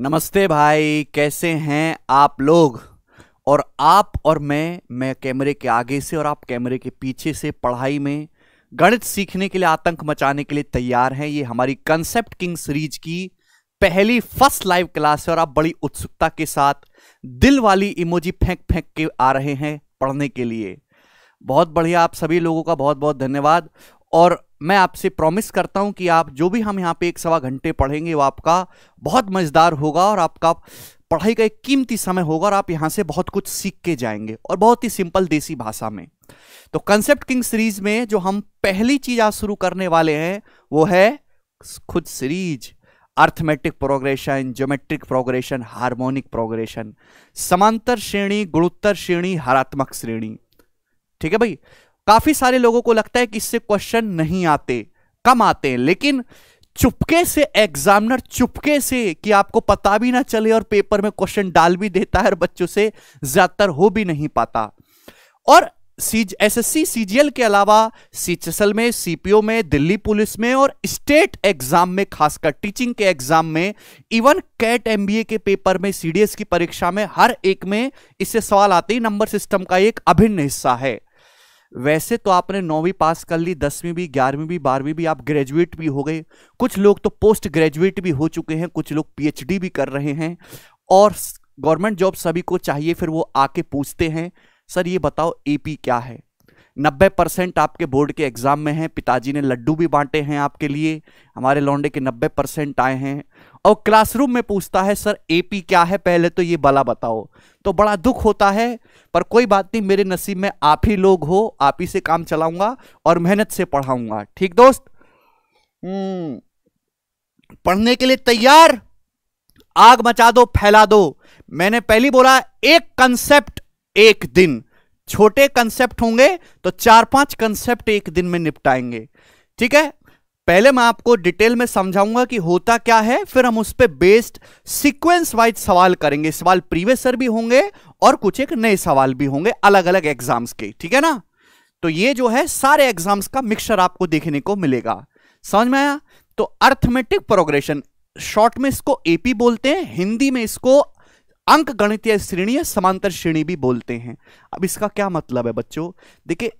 नमस्ते भाई कैसे हैं आप लोग और आप और मैं मैं कैमरे के आगे से और आप कैमरे के पीछे से पढ़ाई में गणित सीखने के लिए आतंक मचाने के लिए तैयार हैं ये हमारी कंसेप्ट किंग सीरीज की पहली फर्स्ट लाइव क्लास है और आप बड़ी उत्सुकता के साथ दिल वाली इमोजी फेंक फेंक के आ रहे हैं पढ़ने के लिए बहुत बढ़िया आप सभी लोगों का बहुत बहुत धन्यवाद और मैं आपसे प्रॉमिस करता हूं कि आप जो भी हम यहाँ पे एक सवा घंटे पढ़ेंगे वो आपका बहुत मज़ेदार होगा और आपका पढ़ाई का एक कीमती समय होगा और आप यहां से बहुत कुछ सीख के जाएंगे और बहुत ही सिंपल देसी भाषा में तो कंसेप्ट किंग सीरीज में जो हम पहली चीज़ आज शुरू करने वाले हैं वो है खुद series arithmetic progression geometric progression harmonic progression समांतर श्रेणी गुणोत्तर श्रेणी हरात्मक श्रेणी ठीक है भाई काफी सारे लोगों को लगता है कि इससे क्वेश्चन नहीं आते कम आते हैं लेकिन चुपके से एग्जामिनर चुपके से कि आपको पता भी ना चले और पेपर में क्वेश्चन डाल भी देता है और बच्चों से ज्यादातर हो भी नहीं पाता और S S C C G L के अलावा एल में सीपीओ में दिल्ली पुलिस में और स्टेट एग्जाम में खासकर टीचिंग के एग्जाम में इवन कैट ए के पेपर में एस की परीक्षा में हर एक में इससे सवाल आते ही नंबर सिस्टम का एक अभिन्न हिस्सा है वैसे तो आपने नौवीं पास कर ली दसवीं भी ग्यारहवीं भी बारहवीं भी आप ग्रेजुएट भी हो गए कुछ लोग तो पोस्ट ग्रेजुएट भी हो चुके हैं कुछ लोग पीएचडी भी कर रहे हैं और गवर्नमेंट जॉब सभी को चाहिए फिर वो आके पूछते हैं सर ये बताओ एपी क्या है नब्बे परसेंट आपके बोर्ड के एग्ज़ाम में हैं पिताजी ने लड्डू भी बांटे हैं आपके लिए हमारे लौंडे के नब्बे परसेंट आए हैं और क्लासरूम में पूछता है सर एपी क्या है पहले तो ये बला बताओ तो बड़ा दुख होता है पर कोई बात नहीं मेरे नसीब में आप ही लोग हो आप ही से काम चलाऊंगा और मेहनत से पढ़ाऊंगा ठीक दोस्त हम्म। पढ़ने के लिए तैयार आग मचा दो फैला दो मैंने पहली बोला एक कंसेप्ट एक दिन छोटे कंसेप्ट होंगे तो चार पांच कंसेप्ट एक दिन में निपटाएंगे ठीक है पहले मैं आपको डिटेल में समझाऊंगा कि होता क्या है फिर हम उस पर बेस्ड सीक्वेंस वाइज सवाल करेंगे सवाल सर भी होंगे और कुछ एक नए सवाल भी होंगे अलग अलग एग्जाम्स के ठीक है ना तो ये जो है सारे एग्जाम्स का मिक्सचर आपको देखने को मिलेगा समझ में आया तो अर्थमेटिक प्रोग्रेशन शॉर्ट में इसको एपी बोलते हैं हिंदी में इसको अंक गणित श्रेणी या समांतर श्रेणी भी बोलते हैं अब इसका क्या मतलब है बच्चों देखिए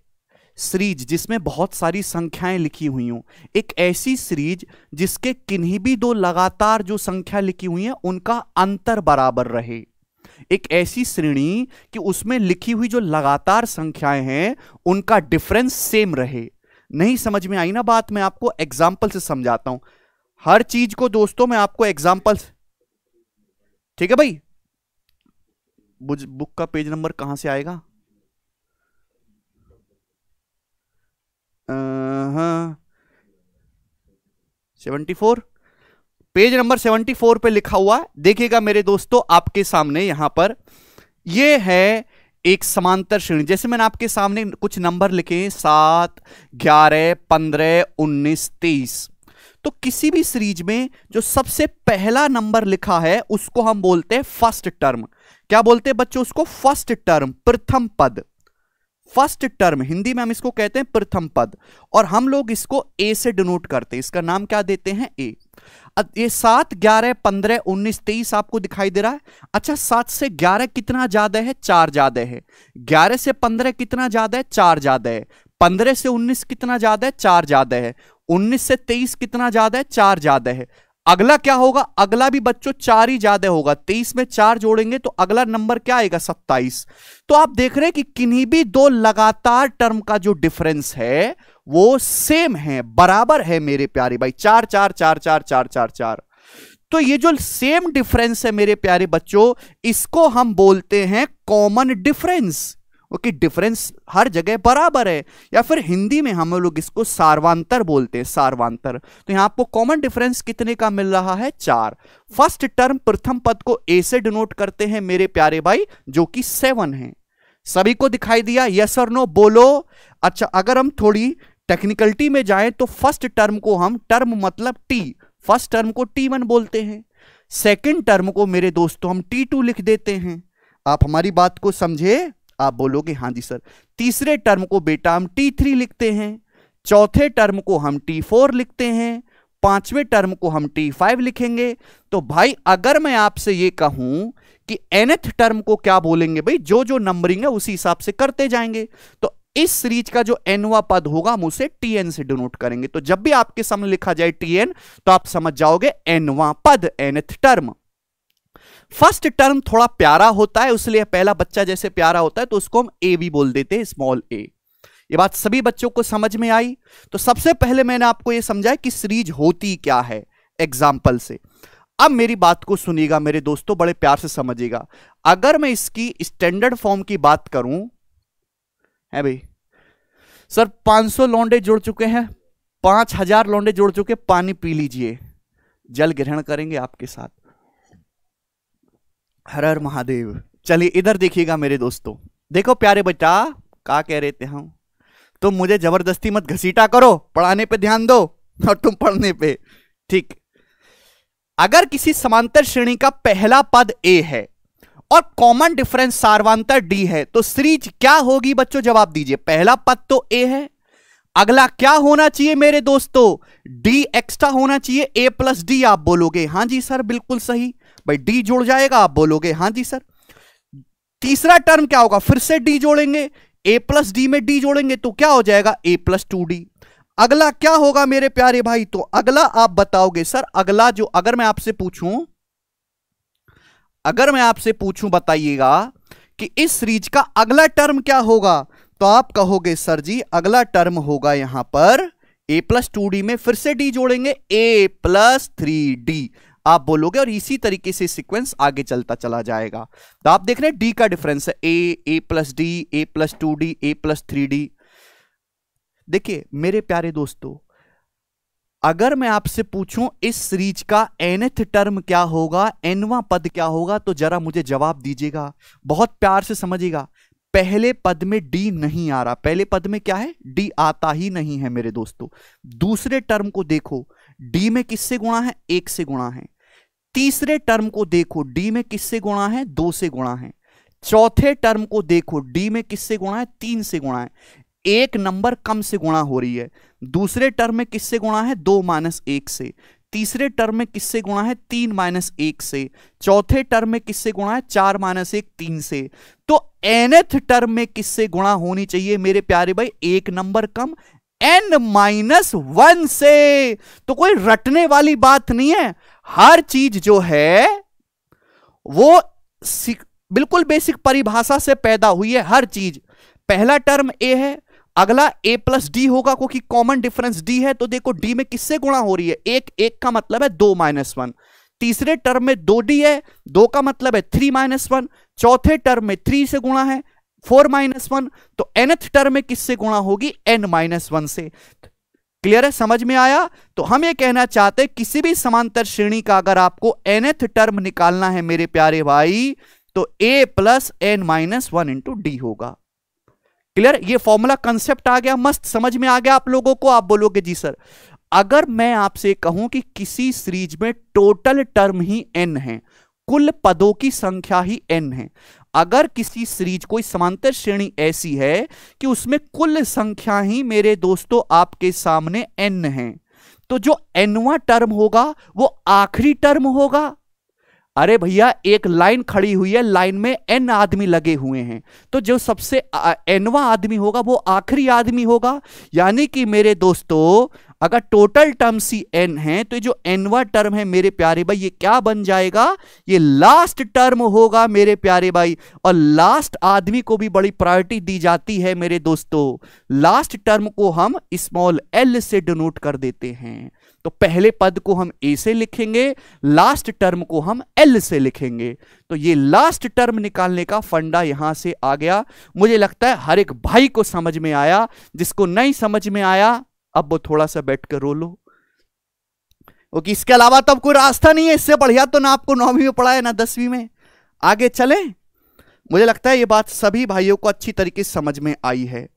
सीरीज जिसमें बहुत सारी संख्याएं लिखी हुई हूँ एक ऐसी सीरीज जिसके किन्हीं भी दो लगातार जो संख्या लिखी हुई है उनका अंतर बराबर रहे एक ऐसी श्रेणी कि उसमें लिखी हुई जो लगातार संख्याएं हैं उनका डिफरेंस सेम रहे नहीं समझ में आई ना बात मैं आपको एग्जाम्पल से समझाता हूं हर चीज को दोस्तों मैं आपको एग्जाम्पल्स ठीक है भाई बुक का पेज नंबर कहां से आएगा seventy four page number seventy four पे लिखा हुआ देखिएगा मेरे दोस्तों आपके सामने यहां पर ये है एक समांतर श्रेणी जैसे मैंने आपके सामने कुछ नंबर लिखे हैं सात ग्यारह पंद्रह उन्नीस तेईस तो किसी भी सीरीज में जो सबसे पहला नंबर लिखा है उसको हम बोलते हैं फर्स्ट टर्म क्या बोलते हैं बच्चों उसको फर्स्ट टर्म प्रथम पद फर्स्ट टर्म हिंदी में हम इसको कहते हैं प्रथम पद और हम लोग इसको ए से डिनोट करते हैं इसका नाम क्या देते हैं ए ये सात ग्यारह पंद्रह उन्नीस तेईस आपको दिखाई दे रहा है अच्छा सात से ग्यारह कितना ज्यादा है चार ज्यादा है ग्यारह से पंद्रह कितना ज्यादा है चार ज्यादा है पंद्रह से उन्नीस कितना ज्यादा है चार ज्यादा है उन्नीस से तेईस कितना ज्यादा है चार ज्यादा है अगला क्या होगा अगला भी बच्चों चार ही ज्यादा होगा तेईस में चार जोड़ेंगे तो अगला नंबर क्या आएगा सत्ताईस तो आप देख रहे हैं कि किन्हीं भी दो लगातार टर्म का जो डिफरेंस है वो सेम है बराबर है मेरे प्यारे भाई चार चार चार चार चार चार चार तो ये जो सेम डिफरेंस है मेरे प्यारे बच्चों इसको हम बोलते हैं कॉमन डिफरेंस ओके डिफरेंस हर जगह बराबर है या फिर हिंदी में हम लोग इसको सार्वांतर बोलते हैं सार्वांतर तो यहाँ आपको कॉमन डिफरेंस कितने का मिल रहा है चार फर्स्ट टर्म प्रथम पद को ए से डिनोट करते हैं मेरे प्यारे भाई जो कि सेवन है सभी को दिखाई दिया यस और नो बोलो अच्छा अगर हम थोड़ी टेक्निकलिटी में जाएं तो फर्स्ट टर्म को हम टर्म मतलब टी फर्स्ट टर्म को टी वन बोलते हैं सेकेंड टर्म को मेरे दोस्तों हम टी टू लिख देते हैं आप हमारी बात को समझे आप बोलोगे हाँ जी सर तीसरे टर्म को बेटा हम टी थ्री लिखते हैं चौथे टर्म को हम टी फोर लिखते हैं पांचवें टर्म को हम टी फाइव लिखेंगे तो भाई अगर मैं आपसे ये कहूं कि एनथ टर्म को क्या बोलेंगे भाई जो जो नंबरिंग है उसी हिसाब से करते जाएंगे तो इस सीरीज का जो एनवा पद होगा हम उसे टीएन से डिनोट करेंगे तो जब भी आपके सामने लिखा जाए टीएन तो आप समझ जाओगे एनवा पद एनथ टर्म फर्स्ट टर्म थोड़ा प्यारा होता है इसलिए पहला बच्चा जैसे प्यारा होता है तो उसको हम ए भी बोल देते हैं स्मॉल ए ये बात सभी बच्चों को समझ में आई तो सबसे पहले मैंने आपको ये समझाया कि सीरीज होती क्या है एग्जाम्पल से अब मेरी बात को सुनिएगा मेरे दोस्तों बड़े प्यार से समझिएगा अगर मैं इसकी स्टैंडर्ड फॉर्म की बात करूं है भाई सर 500 लौंडे जुड़ चुके हैं 5000 लौंडे जुड़ चुके पानी पी लीजिए जल ग्रहण करेंगे आपके साथ हर हर महादेव चलिए इधर देखिएगा मेरे दोस्तों देखो प्यारे बच्चा क्या कह रहे थे हम तुम मुझे जबरदस्ती मत घसीटा करो पढ़ाने पे ध्यान दो और तुम पढ़ने पे ठीक अगर किसी समांतर श्रेणी का पहला पद ए है और कॉमन डिफरेंस सार्वांतर डी है तो सीरीज क्या होगी बच्चों जवाब दीजिए पहला पद तो ए है अगला क्या होना चाहिए मेरे दोस्तों डी एक्स्ट्रा होना चाहिए ए प्लस डी आप बोलोगे हाँ जी सर बिल्कुल सही भाई डी जुड़ जाएगा आप बोलोगे हाँ जी सर तीसरा टर्म क्या होगा फिर से डी जोड़ेंगे ए प्लस डी में डी जोड़ेंगे तो क्या हो जाएगा ए प्लस टू डी अगला क्या होगा मेरे प्यारे भाई तो अगला आप बताओगे सर अगला जो अगर मैं आपसे पूछूं अगर मैं आपसे पूछूं बताइएगा कि इस सीरीज का अगला टर्म क्या होगा तो आप कहोगे सर जी अगला टर्म होगा यहां पर ए प्लस टू डी में फिर से डी जोड़ेंगे ए प्लस थ्री डी आप बोलोगे और इसी तरीके से सीक्वेंस आगे चलता चला जाएगा तो आप देख रहे हैं डी का डिफरेंस है A A plus D A plus two D A plus three D देखिए मेरे प्यारे दोस्तों अगर मैं आपसे पूछूं इस सीरीज का एनथ टर्म क्या होगा एनवा पद क्या होगा तो जरा मुझे जवाब दीजिएगा बहुत प्यार से समझिएगा पहले पद में डी नहीं आ रहा पहले पद में क्या है डी आता ही नहीं है मेरे दोस्तों दूसरे टर्म को देखो डी में किससे गुणा है एक से गुणा है तीसरे टर्म को देखो डी में किससे गुणा है दो से गुणा है चौथे टर्म को देखो डी में किससे गुणा है तीन से गुणा है एक नंबर कम से गुणा हो रही है दूसरे टर्म में किससे गुणा है दो माइनस एक से तीसरे टर्म में किससे गुणा है तीन माइनस एक से चौथे टर्म में किससे गुणा है चार माइनस एक तीन से तो एनथ टर्म में किससे गुणा होनी चाहिए मेरे प्यारे भाई एक नंबर कम एन माइनस वन से तो कोई रटने वाली बात नहीं है हर चीज जो है वो बिल्कुल बेसिक परिभाषा से पैदा हुई है हर चीज पहला टर्म ए है अगला ए प्लस डी होगा क्योंकि कॉमन डिफरेंस डी है तो देखो डी में किससे गुणा हो रही है एक एक का मतलब है दो माइनस वन तीसरे टर्म में दो डी है दो का मतलब है थ्री माइनस वन चौथे टर्म में थ्री से गुणा है फोर माइनस वन तो एनथ टर्म में किससे गुणा होगी एन माइनस वन से क्लियर है समझ में आया तो हम ये कहना चाहते हैं किसी भी समांतर श्रेणी का अगर आपको एनएथ टर्म निकालना है मेरे प्यारे भाई तो A plus N minus one into D होगा क्लियर ये फॉर्मूला कंसेप्ट आ गया मस्त समझ में आ गया आप लोगों को आप बोलोगे जी सर अगर मैं आपसे कहूं कि किसी सीरीज में टोटल टर्म ही एन है कुल पदों की संख्या ही एन है अगर किसी सीरीज कोई समांतर श्रेणी ऐसी है कि उसमें कुल संख्या ही मेरे दोस्तों आपके सामने एन है तो जो एनवा टर्म होगा वो आखिरी टर्म होगा अरे भैया एक लाइन खड़ी हुई है लाइन में एन आदमी लगे हुए हैं तो जो सबसे एनवा आदमी होगा वो आखिरी आदमी होगा यानी कि मेरे दोस्तों अगर टोटल टर्म सी एन है तो जो एनवा टर्म है मेरे प्यारे भाई ये क्या बन जाएगा ये लास्ट टर्म होगा मेरे प्यारे भाई और लास्ट आदमी को भी बड़ी प्रायोरिटी दी जाती है मेरे दोस्तों लास्ट टर्म को हम स्मॉल एल से डिनोट कर देते हैं तो पहले पद को हम ए से लिखेंगे लास्ट टर्म को हम एल से लिखेंगे तो ये लास्ट टर्म निकालने का फंडा यहां से आ गया मुझे लगता है हर एक भाई को समझ में आया जिसको नहीं समझ में आया अब वो थोड़ा सा बैठ कर रो लो क्योंकि इसके अलावा तो अब कोई रास्ता नहीं है इससे बढ़िया तो ना आपको नौवीं में पढ़ाए ना दसवीं में आगे चले मुझे लगता है ये बात सभी भाइयों को अच्छी तरीके से समझ में आई है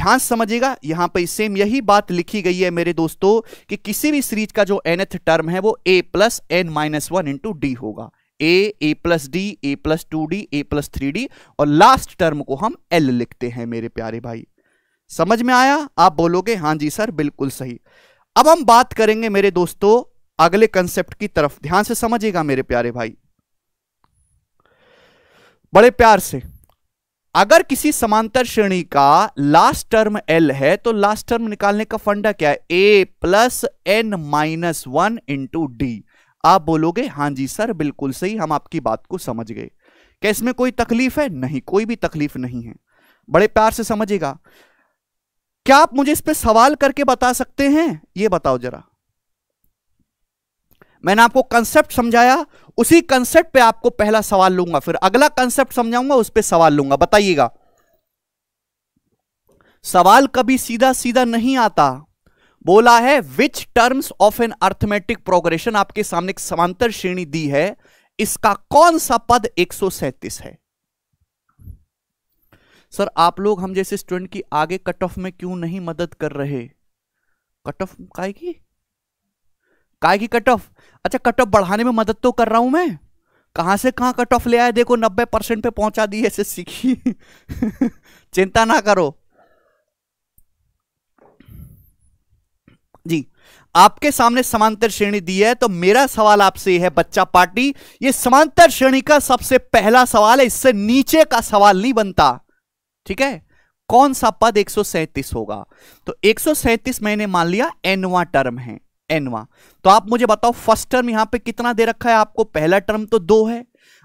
ध्यान समझिएगा यहां पर सेम यही बात लिखी गई है मेरे दोस्तों कि किसी भी सीरीज का जो एनथ टर्म है वो A plus N minus one into D होगा A A plus D A plus two D A plus three D और लास्ट टर्म को हम एल लिखते हैं मेरे प्यारे भाई समझ में आया आप बोलोगे हाँ जी सर बिल्कुल सही अब हम बात करेंगे मेरे दोस्तों अगले कंसेप्ट की तरफ ध्यान से समझिएगा मेरे प्यारे भाई बड़े प्यार से अगर किसी समांतर श्रेणी का लास्ट टर्म एल है तो लास्ट टर्म निकालने का फंडा क्या है ए plus N minus one into D आप बोलोगे हाँ जी सर बिल्कुल सही हम आपकी बात को समझ गए क्या इसमें कोई तकलीफ है नहीं कोई भी तकलीफ नहीं है बड़े प्यार से समझेगा क्या आप मुझे इस पे सवाल करके बता सकते हैं ये बताओ जरा मैंने आपको कंसेप्ट समझाया उसी कंसेप्ट पे आपको पहला सवाल लूंगा फिर अगला कंसेप्ट समझाऊंगा उस पर सवाल लूंगा बताइएगा सवाल कभी सीधा सीधा नहीं आता बोला है which terms of an arithmetic progression आपके सामने एक समांतर श्रेणी दी है इसका कौन सा पद एक है सर आप लोग हम जैसे स्टूडेंट की आगे कट ऑफ में क्यों नहीं मदद कर रहे कट ऑफ काय की काय की कट ऑफ अच्छा कट ऑफ बढ़ाने में मदद तो कर रहा हूं मैं कहां से कहां कट ऑफ ले आए देखो नब्बे परसेंट पे पहुंचा दी ऐसे सीखी चिंता ना करो जी आपके सामने समांतर श्रेणी दी है तो मेरा सवाल आपसे है बच्चा पार्टी ये समांतर श्रेणी का सबसे पहला सवाल है इससे नीचे का सवाल नहीं बनता ठीक है कौन सा पद एक होगा तो एक मैंने मान लिया एनवा टर्म है एनवा तो आप मुझे बताओ फर्स्ट टर्म यहां पे कितना दे रखा है आपको पहला टर्म तो दो है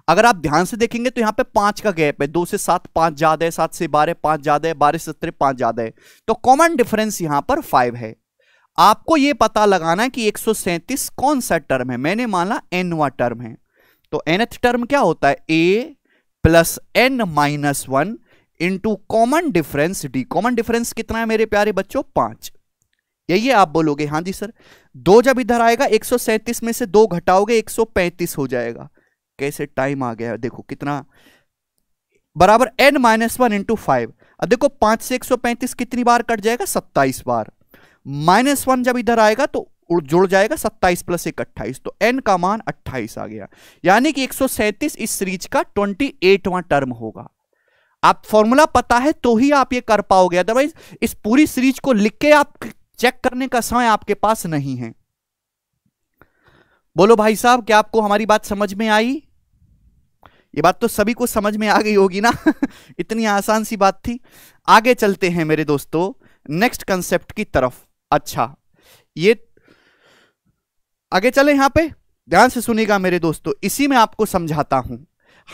अगर आप ध्यान से देखेंगे तो यहां पे पांच का गैप है दो से सात पांच ज्यादा है सात से बारह पांच ज्यादा है बारह से सत्रह पांच ज्यादा है तो कॉमन डिफरेंस यहां पर फाइव है आपको यह पता लगाना है कि एक कौन सा टर्म है मैंने माना एनवा टर्म है तो एनथ टर्म क्या होता है ए plus N minus one into common difference D common difference कितना है मेरे प्यारे बच्चों पांच यही है आप बोलोगे हाँ जी सर दो जब इधर आएगा एक में से दो घटाओगे 135 हो जाएगा कैसे टाइम आ गया देखो कितना बराबर N minus one into five अब देखो पांच से 135 कितनी बार कट जाएगा 27 बार माइनस वन जब इधर आएगा तो जुड़ जाएगा 27 प्लस एक अट्ठाईस तो एन का मान 28 आ गया यानी कि 137 इस सीरीज का 28वां टर्म होगा आप फॉर्मूला पता है तो ही आप ये कर पाओगे अदरवाइज इस पूरी सीरीज को लिख के आप चेक करने का समय आपके पास नहीं है बोलो भाई साहब क्या आपको हमारी बात समझ में आई ये बात तो सभी को समझ में आ गई होगी ना इतनी आसान सी बात थी आगे चलते हैं मेरे दोस्तों नेक्स्ट कंसेप्ट की तरफ अच्छा ये आगे चले यहां पे ध्यान से सुनेगा मेरे दोस्तों इसी में आपको समझाता हूं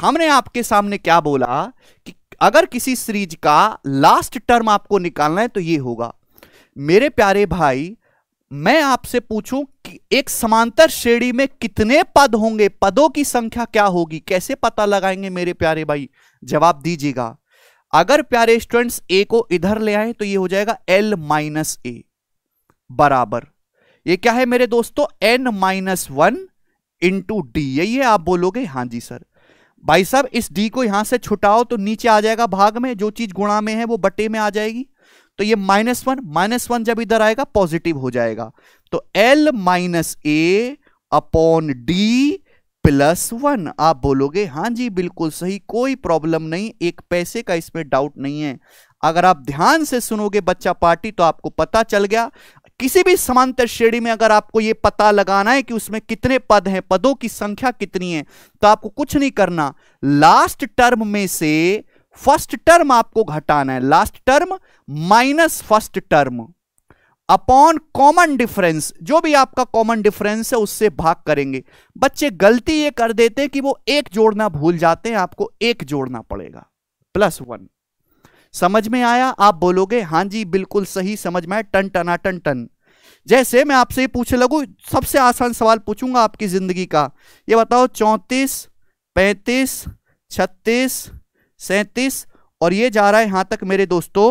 हमने आपके सामने क्या बोला कि अगर किसी सीरीज का लास्ट टर्म आपको निकालना है तो ये होगा मेरे प्यारे भाई मैं आपसे पूछूं कि एक समांतर श्रेणी में कितने पद होंगे पदों की संख्या क्या होगी कैसे पता लगाएंगे मेरे प्यारे भाई जवाब दीजिएगा अगर प्यारे स्टूडेंट्स ए को इधर ले आए तो ये हो जाएगा एल माइनस ए बराबर ये क्या है मेरे दोस्तों N minus one into D यही है आप बोलोगे हाँ जी सर भाई साहब इस डी को यहां से छुटाओ तो नीचे आ जाएगा भाग में जो चीज गुणा में है वो बटे में आ जाएगी तो ये माइनस वन माइनस वन जब इधर आएगा पॉजिटिव हो जाएगा तो L minus A upon D plus one आप बोलोगे हाँ जी बिल्कुल सही कोई प्रॉब्लम नहीं एक पैसे का इसमें डाउट नहीं है अगर आप ध्यान से सुनोगे बच्चा पार्टी तो आपको पता चल गया किसी भी समांतर श्रेणी में अगर आपको यह पता लगाना है कि उसमें कितने पद हैं पदों की संख्या कितनी है तो आपको कुछ नहीं करना लास्ट टर्म में से फर्स्ट टर्म आपको घटाना है last term minus first term upon common difference जो भी आपका कॉमन डिफरेंस है उससे भाग करेंगे बच्चे गलती ये कर देते हैं कि वो एक जोड़ना भूल जाते हैं आपको एक जोड़ना पड़ेगा प्लस वन समझ में आया आप बोलोगे हाँ जी बिल्कुल सही समझ में आया टन टना टन टन जैसे मैं आपसे ये पूछने लगू सबसे आसान सवाल पूछूंगा आपकी जिंदगी का ये बताओ चौंतीस पैंतीस छत्तीस सैंतीस और ये जा रहा है यहां तक मेरे दोस्तों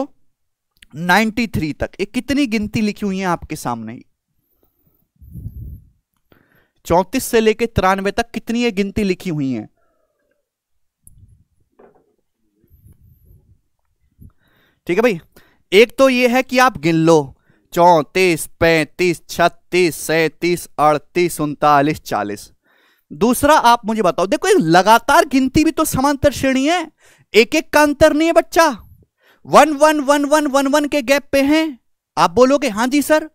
नाइन्टी थ्री तक ये कितनी गिनती लिखी हुई है आपके सामने चौंतीस से लेकर तिरानवे तक कितनी ये गिनती लिखी हुई है ठीक है भाई एक तो ये है कि आप गिन लो चौंतीस पैंतीस छत्तीस सैंतीस अड़तीस उनतालीस चालीस दूसरा आप मुझे बताओ देखो एक लगातार गिनती भी तो समांतर श्रेणी है एक एक का अंतर नहीं है बच्चा one one one one one one के गैप पे हैं आप बोलोगे हाँ जी सर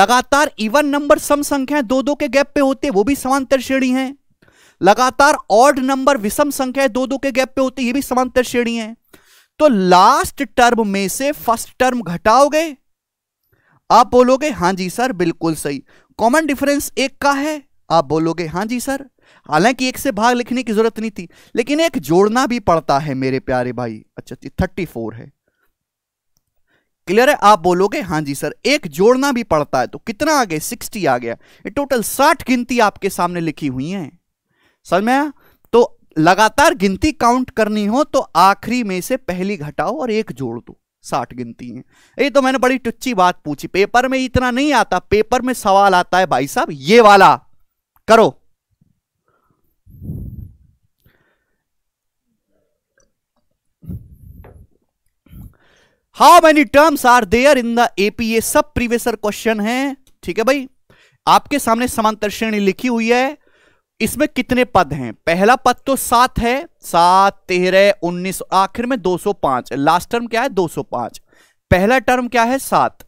लगातार इवन नंबर सम संख्या दो दो के गैप पे होते वो भी समांतर श्रेणी है लगातार ऑड नंबर विषम संख्या दो दो के गैप पे होती ये भी समांतर श्रेणी है तो लास्ट टर्म में से फर्स्ट टर्म घटाओगे आप बोलोगे हाँ जी सर बिल्कुल सही कॉमन डिफरेंस एक का है आप बोलोगे हाँ जी सर हालांकि एक से भाग लिखने की जरूरत नहीं थी लेकिन एक जोड़ना भी पड़ता है मेरे प्यारे भाई अच्छा थर्टी फोर है क्लियर है आप बोलोगे हां जी सर एक जोड़ना भी पड़ता है तो कितना आ गया सिक्सटी आ गया टोटल साठ गिनती आपके सामने लिखी हुई है समझ में आया लगातार गिनती काउंट करनी हो तो आखिरी में से पहली घटाओ और एक जोड़ दो साठ गिनती है ये तो मैंने बड़ी टुच्ची बात पूछी पेपर में इतना नहीं आता पेपर में सवाल आता है भाई साहब ये वाला करो how many terms are there in the AP सब प्रीवियसर क्वेश्चन है ठीक है भाई आपके सामने समांतर श्रेणी लिखी हुई है इसमें कितने पद हैं पहला पद तो सात है सात तेरह उन्नीस आखिर में दो सौ पांच लास्ट टर्म क्या है दो सौ पांच पहला टर्म क्या है सात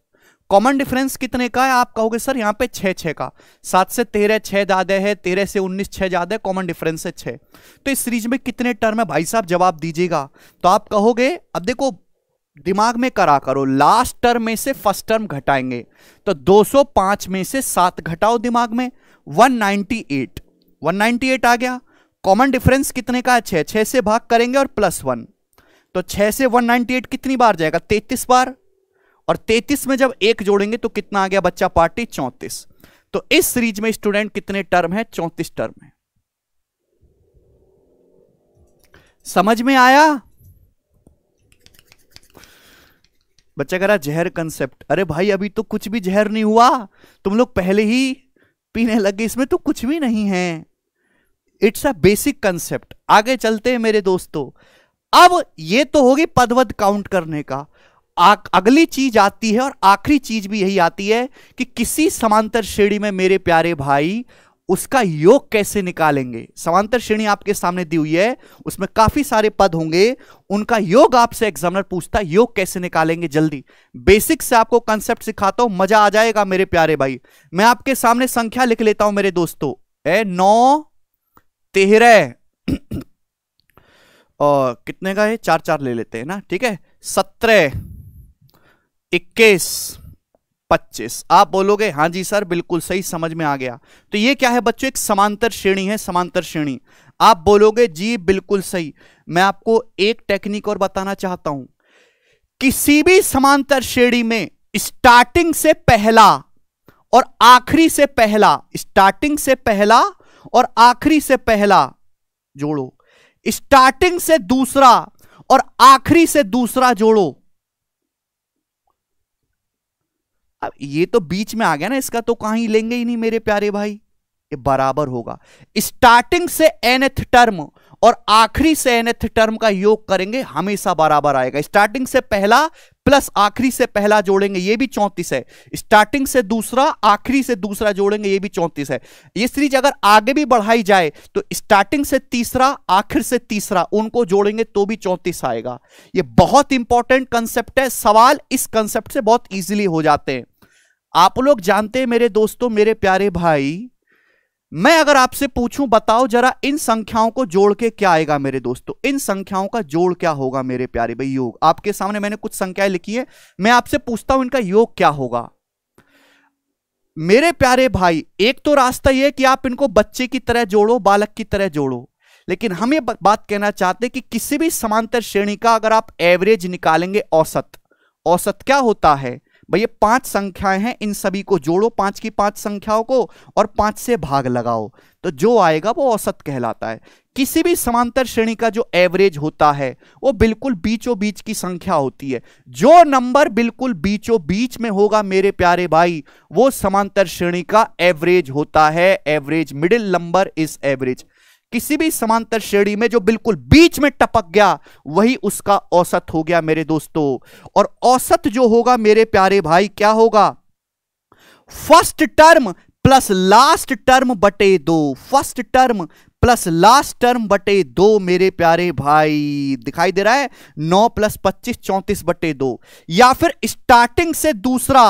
कॉमन डिफरेंस कितने का है आप कहोगे सर यहाँ पे छह छह का सात से तेरह छह ज्यादा है तेरह से उन्नीस छह ज्यादा है कॉमन डिफरेंस है छह तो इस सीरीज में कितने टर्म है भाई साहब जवाब दीजिएगा तो आप कहोगे अब देखो दिमाग में करा करो लास्ट टर्म में से फर्स्ट टर्म घटाएंगे तो 205 में से सात घटाओ दिमाग में 198 198 आ गया कॉमन डिफरेंस कितने का है छः छः से भाग करेंगे और प्लस वन तो छः से 198 कितनी बार जाएगा 33 बार और 33 में जब एक जोड़ेंगे तो कितना आ गया बच्चा पार्टी 34 तो इस सीरीज में स्टूडेंट कितने टर्म है 34 टर्म है समझ में आया बच्चा कह रहा जहर कंसेप्ट अरे भाई अभी तो कुछ भी जहर नहीं हुआ तुम लोग पहले ही पीने लगे इसमें तो कुछ भी नहीं है इट्स अ बेसिक कंसेप्ट आगे चलते हैं मेरे दोस्तों अब ये तो होगी पदवद काउंट करने का आ, अगली चीज आती है और आखिरी चीज भी यही आती है कि किसी समांतर श्रेणी में मेरे प्यारे भाई उसका योग कैसे निकालेंगे समांतर श्रेणी आपके सामने दी हुई है उसमें काफी सारे पद होंगे उनका योग आपसे एग्जामिनर पूछता है योग कैसे निकालेंगे जल्दी बेसिक से आपको कंसेप्ट सिखाता हूं मजा आ जाएगा मेरे प्यारे भाई मैं आपके सामने संख्या लिख लेता हूं मेरे दोस्तों ए नौ तेरह और कितने का है चार चार ले लेते हैं ना ठीक है सत्रह इक्कीस पच्चीस आप बोलोगे हाँ जी सर बिल्कुल सही समझ में आ गया तो ये क्या है बच्चों एक समांतर श्रेणी है समांतर श्रेणी आप बोलोगे जी बिल्कुल सही मैं आपको एक टेक्निक और बताना चाहता हूं किसी भी समांतर श्रेणी में स्टार्टिंग से पहला और आखिरी से पहला स्टार्टिंग से पहला और आखिरी से पहला जोड़ो स्टार्टिंग से दूसरा और आखिरी से दूसरा जोड़ो अब ये तो बीच में आ गया ना इसका तो कहीं लेंगे ही नहीं मेरे प्यारे भाई ये बराबर होगा स्टार्टिंग से एनथ टर्म और आखिरी से एनथ टर्म का योग करेंगे हमेशा बराबर आएगा स्टार्टिंग से पहला प्लस आखिरी से पहला जोड़ेंगे ये भी चौंतीस है स्टार्टिंग से दूसरा आखिरी से दूसरा जोड़ेंगे ये भी चौंतीस है ये सीरीज अगर आगे भी बढ़ाई जाए तो स्टार्टिंग से तीसरा आखिर से तीसरा उनको जोड़ेंगे तो भी चौंतीस आएगा ये बहुत इंपॉर्टेंट कंसेप्ट है सवाल इस कंसेप्ट से बहुत ईजिली हो जाते हैं आप लोग जानते हैं मेरे दोस्तों मेरे प्यारे भाई मैं अगर आपसे पूछूं बताओ जरा इन संख्याओं को जोड़ के क्या आएगा मेरे दोस्तों इन संख्याओं का जोड़ क्या होगा मेरे प्यारे भाई योग आपके सामने मैंने कुछ संख्याएं लिखी है मैं आपसे पूछता हूं इनका योग क्या होगा मेरे प्यारे भाई एक तो रास्ता यह कि आप इनको बच्चे की तरह जोड़ो बालक की तरह जोड़ो लेकिन हम ये बात कहना चाहते हैं कि किसी भी समांतर श्रेणी का अगर आप एवरेज निकालेंगे औसत औसत क्या होता है भैया पांच संख्याएं हैं इन सभी को जोड़ो पांच की पांच संख्याओं को और पांच से भाग लगाओ तो जो आएगा वो औसत कहलाता है किसी भी समांतर श्रेणी का जो एवरेज होता है वो बिल्कुल बीचों बीच की संख्या होती है जो नंबर बिल्कुल बीचों बीच में होगा मेरे प्यारे भाई वो समांतर श्रेणी का एवरेज होता है average middle number is average किसी भी समांतर श्रेणी में जो बिल्कुल बीच में टपक गया वही उसका औसत हो गया मेरे दोस्तों और औसत जो होगा मेरे प्यारे भाई क्या होगा first term plus last term बटे दो first term plus last term बटे दो मेरे प्यारे भाई दिखाई दे रहा है नौ प्लस पच्चीस चौंतीस बटे दो या फिर स्टार्टिंग से दूसरा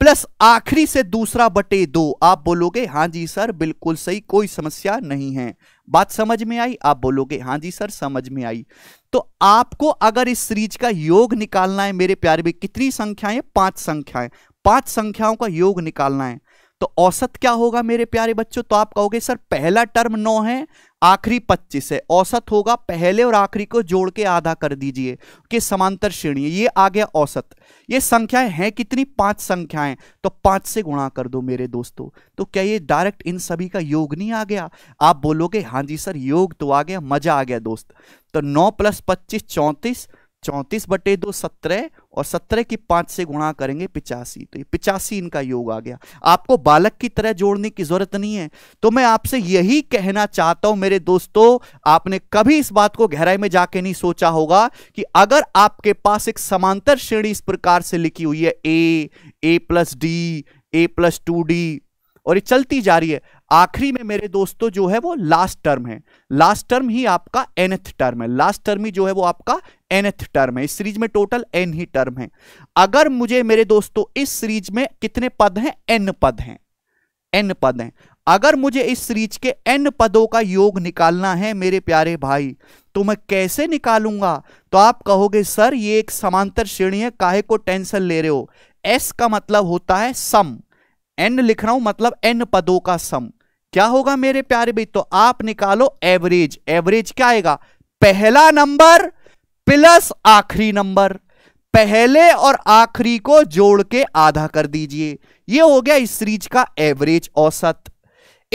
प्लस आखिरी से दूसरा बटे दो आप बोलोगे हाँ जी सर बिल्कुल सही कोई समस्या नहीं है बात समझ में आई आप बोलोगे हाँ जी सर समझ में आई तो आपको अगर इस सीरीज का योग निकालना है मेरे प्यारे में कितनी संख्याएं पांच संख्याएं पांच संख्याओं का योग निकालना है तो औसत क्या होगा मेरे प्यारे बच्चों तो आप कहोगे सर पहला टर्म नौ है आखिरी 25 है औसत होगा पहले और आखिरी को जोड़ के आधा कर दीजिए कि समांतर श्रेणी ये आ गया औसत ये संख्याएं हैं कितनी पांच संख्याएं तो पांच से गुणा कर दो मेरे दोस्तों तो क्या ये डायरेक्ट इन सभी का योग नहीं आ गया आप बोलोगे हाँ जी सर योग तो आ गया मजा आ गया दोस्त तो नौ प्लस पच्चीस चौंतीस चौंतीस बटे दो सत्रह और सत्रह की पांच से गुणा करेंगे पिचासी तो ये पिचासी इनका योग आ गया आपको बालक की तरह जोड़ने की जरूरत नहीं है तो मैं आपसे यही कहना चाहता हूं मेरे दोस्तों आपने कभी इस बात को गहराई में जाके नहीं सोचा होगा कि अगर आपके पास एक समांतर श्रेणी इस प्रकार से लिखी हुई है A A plus D A plus two D और ये चलती जा रही है आखिरी में मेरे दोस्तों जो है वो लास्ट टर्म है लास्ट टर्म ही आपका एनथ टर्म है लास्ट टर्म ही जो है वो आपका एनथ टर्म है इस सीरीज में टोटल एन ही टर्म है अगर मुझे मेरे दोस्तों इस सीरीज में कितने पद हैं एन पद हैं एन पद हैं अगर मुझे इस सीरीज के एन पदों का योग निकालना है मेरे प्यारे भाई तो मैं कैसे निकालूंगा तो आप कहोगे सर ये एक समांतर श्रेणी है काहे को टेंशन ले रहे हो एस का मतलब होता है सम एन लिख रहा हूं मतलब एन पदों का सम क्या होगा मेरे प्यारे भाई तो आप निकालो एवरेज एवरेज क्या आएगा पहला नंबर प्लस आखिरी नंबर पहले और आखिरी को जोड़ के आधा कर दीजिए यह हो गया इस सीरीज का एवरेज औसत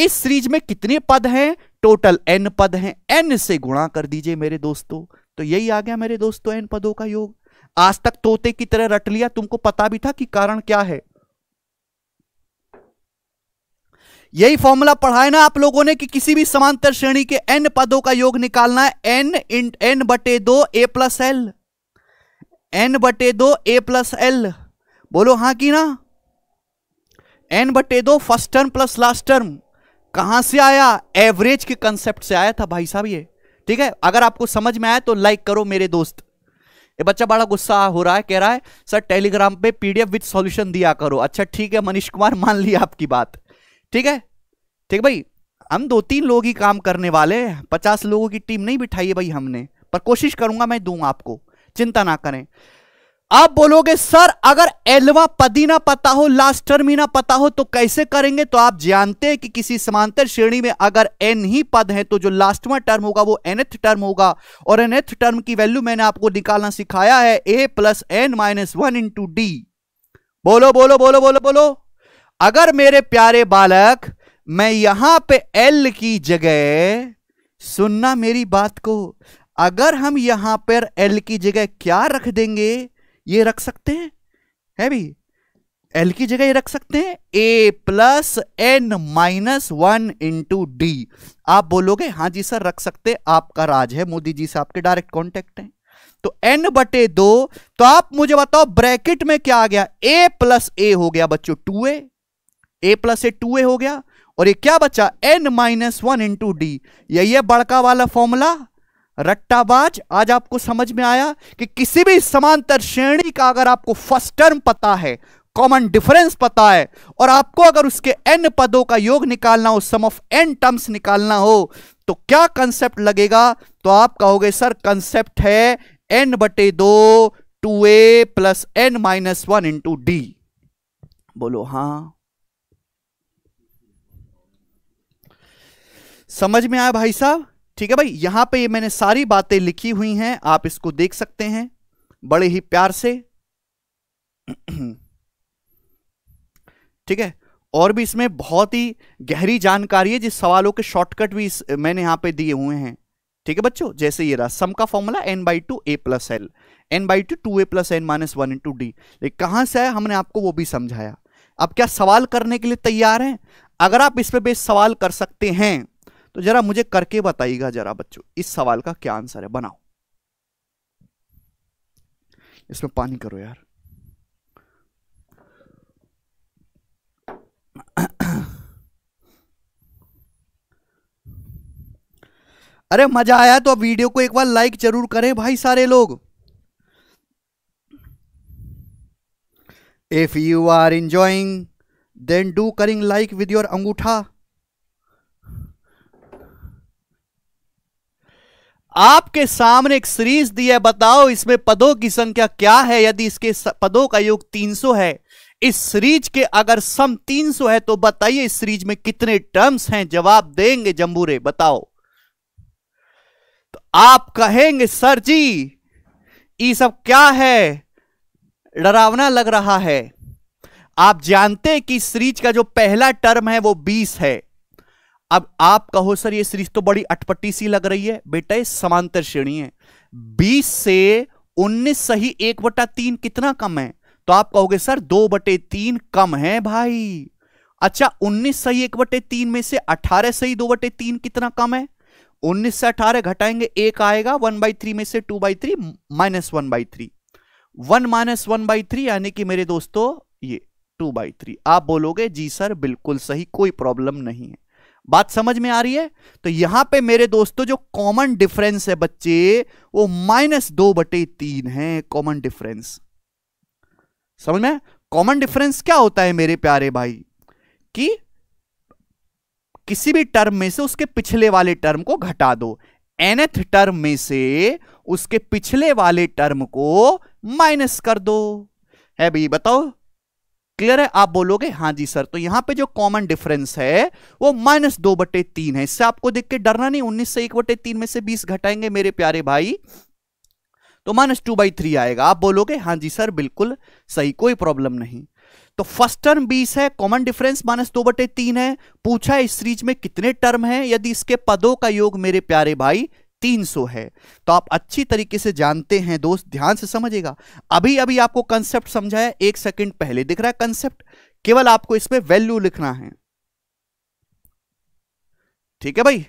इस सीरीज में कितने पद हैं टोटल एन पद हैं एन से गुणा कर दीजिए मेरे दोस्तों तो यही आ गया मेरे दोस्तों एन पदों का योग आज तक तोते की तरह रट लिया तुमको पता भी था कि कारण क्या है यही फॉर्मूला पढ़ाए ना आप लोगों ने कि किसी भी समांतर श्रेणी के एन पदों का योग निकालना है एन इन एन बटे दो ए प्लस एल एन बटे दो ए प्लस एल बोलो हाँ कि ना एन बटे दो first term plus last term कहां से आया एवरेज के कंसेप्ट से आया था भाई साहब ये ठीक है अगर आपको समझ में आया तो लाइक करो मेरे दोस्त ये बच्चा बड़ा गुस्सा हो रहा है कह रहा है सर टेलीग्राम पे पीडीएफ विद सॉल्यूशन दिया करो अच्छा ठीक है मनीष कुमार मान लिया आपकी बात ठीक है ठीक भाई हम दो तीन लोग ही काम करने वाले हैं पचास लोगों की टीम नहीं बिठाई है भाई हमने पर कोशिश करूंगा मैं दूंगा आपको चिंता ना करें आप बोलोगे सर अगर एलवा पदी ना पता हो लास्ट टर्म ही ना पता हो तो कैसे करेंगे तो आप जानते हैं कि किसी समांतर श्रेणी में अगर एन ही पद है तो जो लास्टवा टर्म होगा वो एनथ टर्म होगा और एनथ टर्म की वैल्यू मैंने आपको निकालना सिखाया है ए plus N minus one into d बोलो बोलो बोलो बोलो बोलो अगर मेरे प्यारे बालक मैं यहां पे एल की जगह सुनना मेरी बात को अगर हम यहां पर एल की जगह क्या रख देंगे ये रख सकते हैं है भी एल की जगह ये रख सकते हैं a plus N minus one into D आप बोलोगे हाँ जी सर रख सकते आपका राज है मोदी जी से आपके डायरेक्ट कॉन्टेक्ट हैं तो एन बटे दो तो आप मुझे बताओ ब्रैकेट में क्या आ गया ए प्लस ए हो गया बच्चों two a A plus a two a हो गया और ये क्या बचा n minus one into D यही है बड़का वाला फॉर्मूला रट्टाबाज आज आपको समझ में आया कि किसी भी समांतर श्रेणी का अगर आपको फर्स्ट टर्म पता है कॉमन डिफरेंस पता है और आपको अगर उसके एन पदों का योग निकालना हो सम ऑफ एन टर्म्स निकालना हो तो क्या कंसेप्ट लगेगा तो आप कहोगे सर कंसेप्ट है एन बटे दो two a plus N minus one into d बोलो हां समझ में आया भाई साहब ठीक है भाई यहां पे ये मैंने सारी बातें लिखी हुई हैं आप इसको देख सकते हैं बड़े ही प्यार से ठीक है और भी इसमें बहुत ही गहरी जानकारी है जिस सवालों के शॉर्टकट भी मैंने यहां पे दिए हुए हैं ठीक है बच्चों जैसे ये रहा सम का formula n by two a plus l n by two two a plus N minus one into d कहां से है हमने आपको वो भी समझाया अब क्या सवाल करने के लिए तैयार हैं अगर आप इस पे बेस सवाल कर सकते हैं तो जरा मुझे करके बताइएगा जरा बच्चों इस सवाल का क्या आंसर है बनाओ इसमें पानी करो यार अरे मजा आया तो वीडियो को एक बार लाइक जरूर करें भाई सारे लोग if you are enjoying then do करिंग लाइक विद योर अंगूठा आपके सामने एक सीरीज दी है बताओ इसमें पदों की संख्या क्या है यदि इसके पदों का योग 300 है इस सीरीज के अगर सम 300 है तो बताइए इस सीरीज में कितने टर्म्स हैं जवाब देंगे जम्बूरे बताओ तो आप कहेंगे सर जी ये सब क्या है डरावना लग रहा है आप जानते हैं कि सीरीज का जो पहला टर्म है वो 20 है अब आप कहो सर ये सीरीज तो बड़ी अटपटी सी लग रही है बेटा ये समांतर श्रेणी है बीस से उन्नीस सही एक बटा तीन कितना कम है तो आप कहोगे सर दो बटे तीन कम है भाई अच्छा उन्नीस सही एक बटे तीन में से अठारह सही दो बटे तीन कितना कम है उन्नीस से अठारह घटाएंगे एक आएगा वन बाई थ्री में से two by three minus one by three one minus one by three यानी कि मेरे दोस्तों ये टू बाई थ्री आप बोलोगे जी सर बिल्कुल सही कोई प्रॉब्लम नहीं है बात समझ में आ रही है तो यहां पे मेरे दोस्तों जो कॉमन डिफरेंस है बच्चे वो माइनस दो बटे तीन है कॉमन डिफरेंस समझ में कॉमन डिफरेंस क्या होता है मेरे प्यारे भाई कि किसी भी टर्म में से उसके पिछले वाले टर्म को घटा दो एनथ टर्म में से उसके पिछले वाले टर्म को माइनस कर दो है भाई बताओ क्लियर है आप बोलोगे हाँ जी सर तो यहां पे जो कॉमन डिफरेंस है वो माइनस दो बटे तीन है इससे आपको देख के डरना नहीं उन्नीस से एक बटे तीन में से बीस घटाएंगे मेरे प्यारे भाई तो माइनस टू बाई थ्री आएगा आप बोलोगे हाँ जी सर बिल्कुल सही कोई प्रॉब्लम नहीं तो फर्स्ट टर्म बीस है कॉमन डिफरेंस माइनस दो बटे तीन है पूछा इस सीरीज में कितने टर्म है यदि इसके पदों का योग मेरे प्यारे भाई 300 है तो आप अच्छी तरीके से जानते हैं दोस्त ध्यान से समझेगा अभी अभी आपको कंसेप्ट समझाया एक सेकंड पहले दिख रहा है कंसेप्ट केवल आपको इसमें वैल्यू लिखना है ठीक है भाई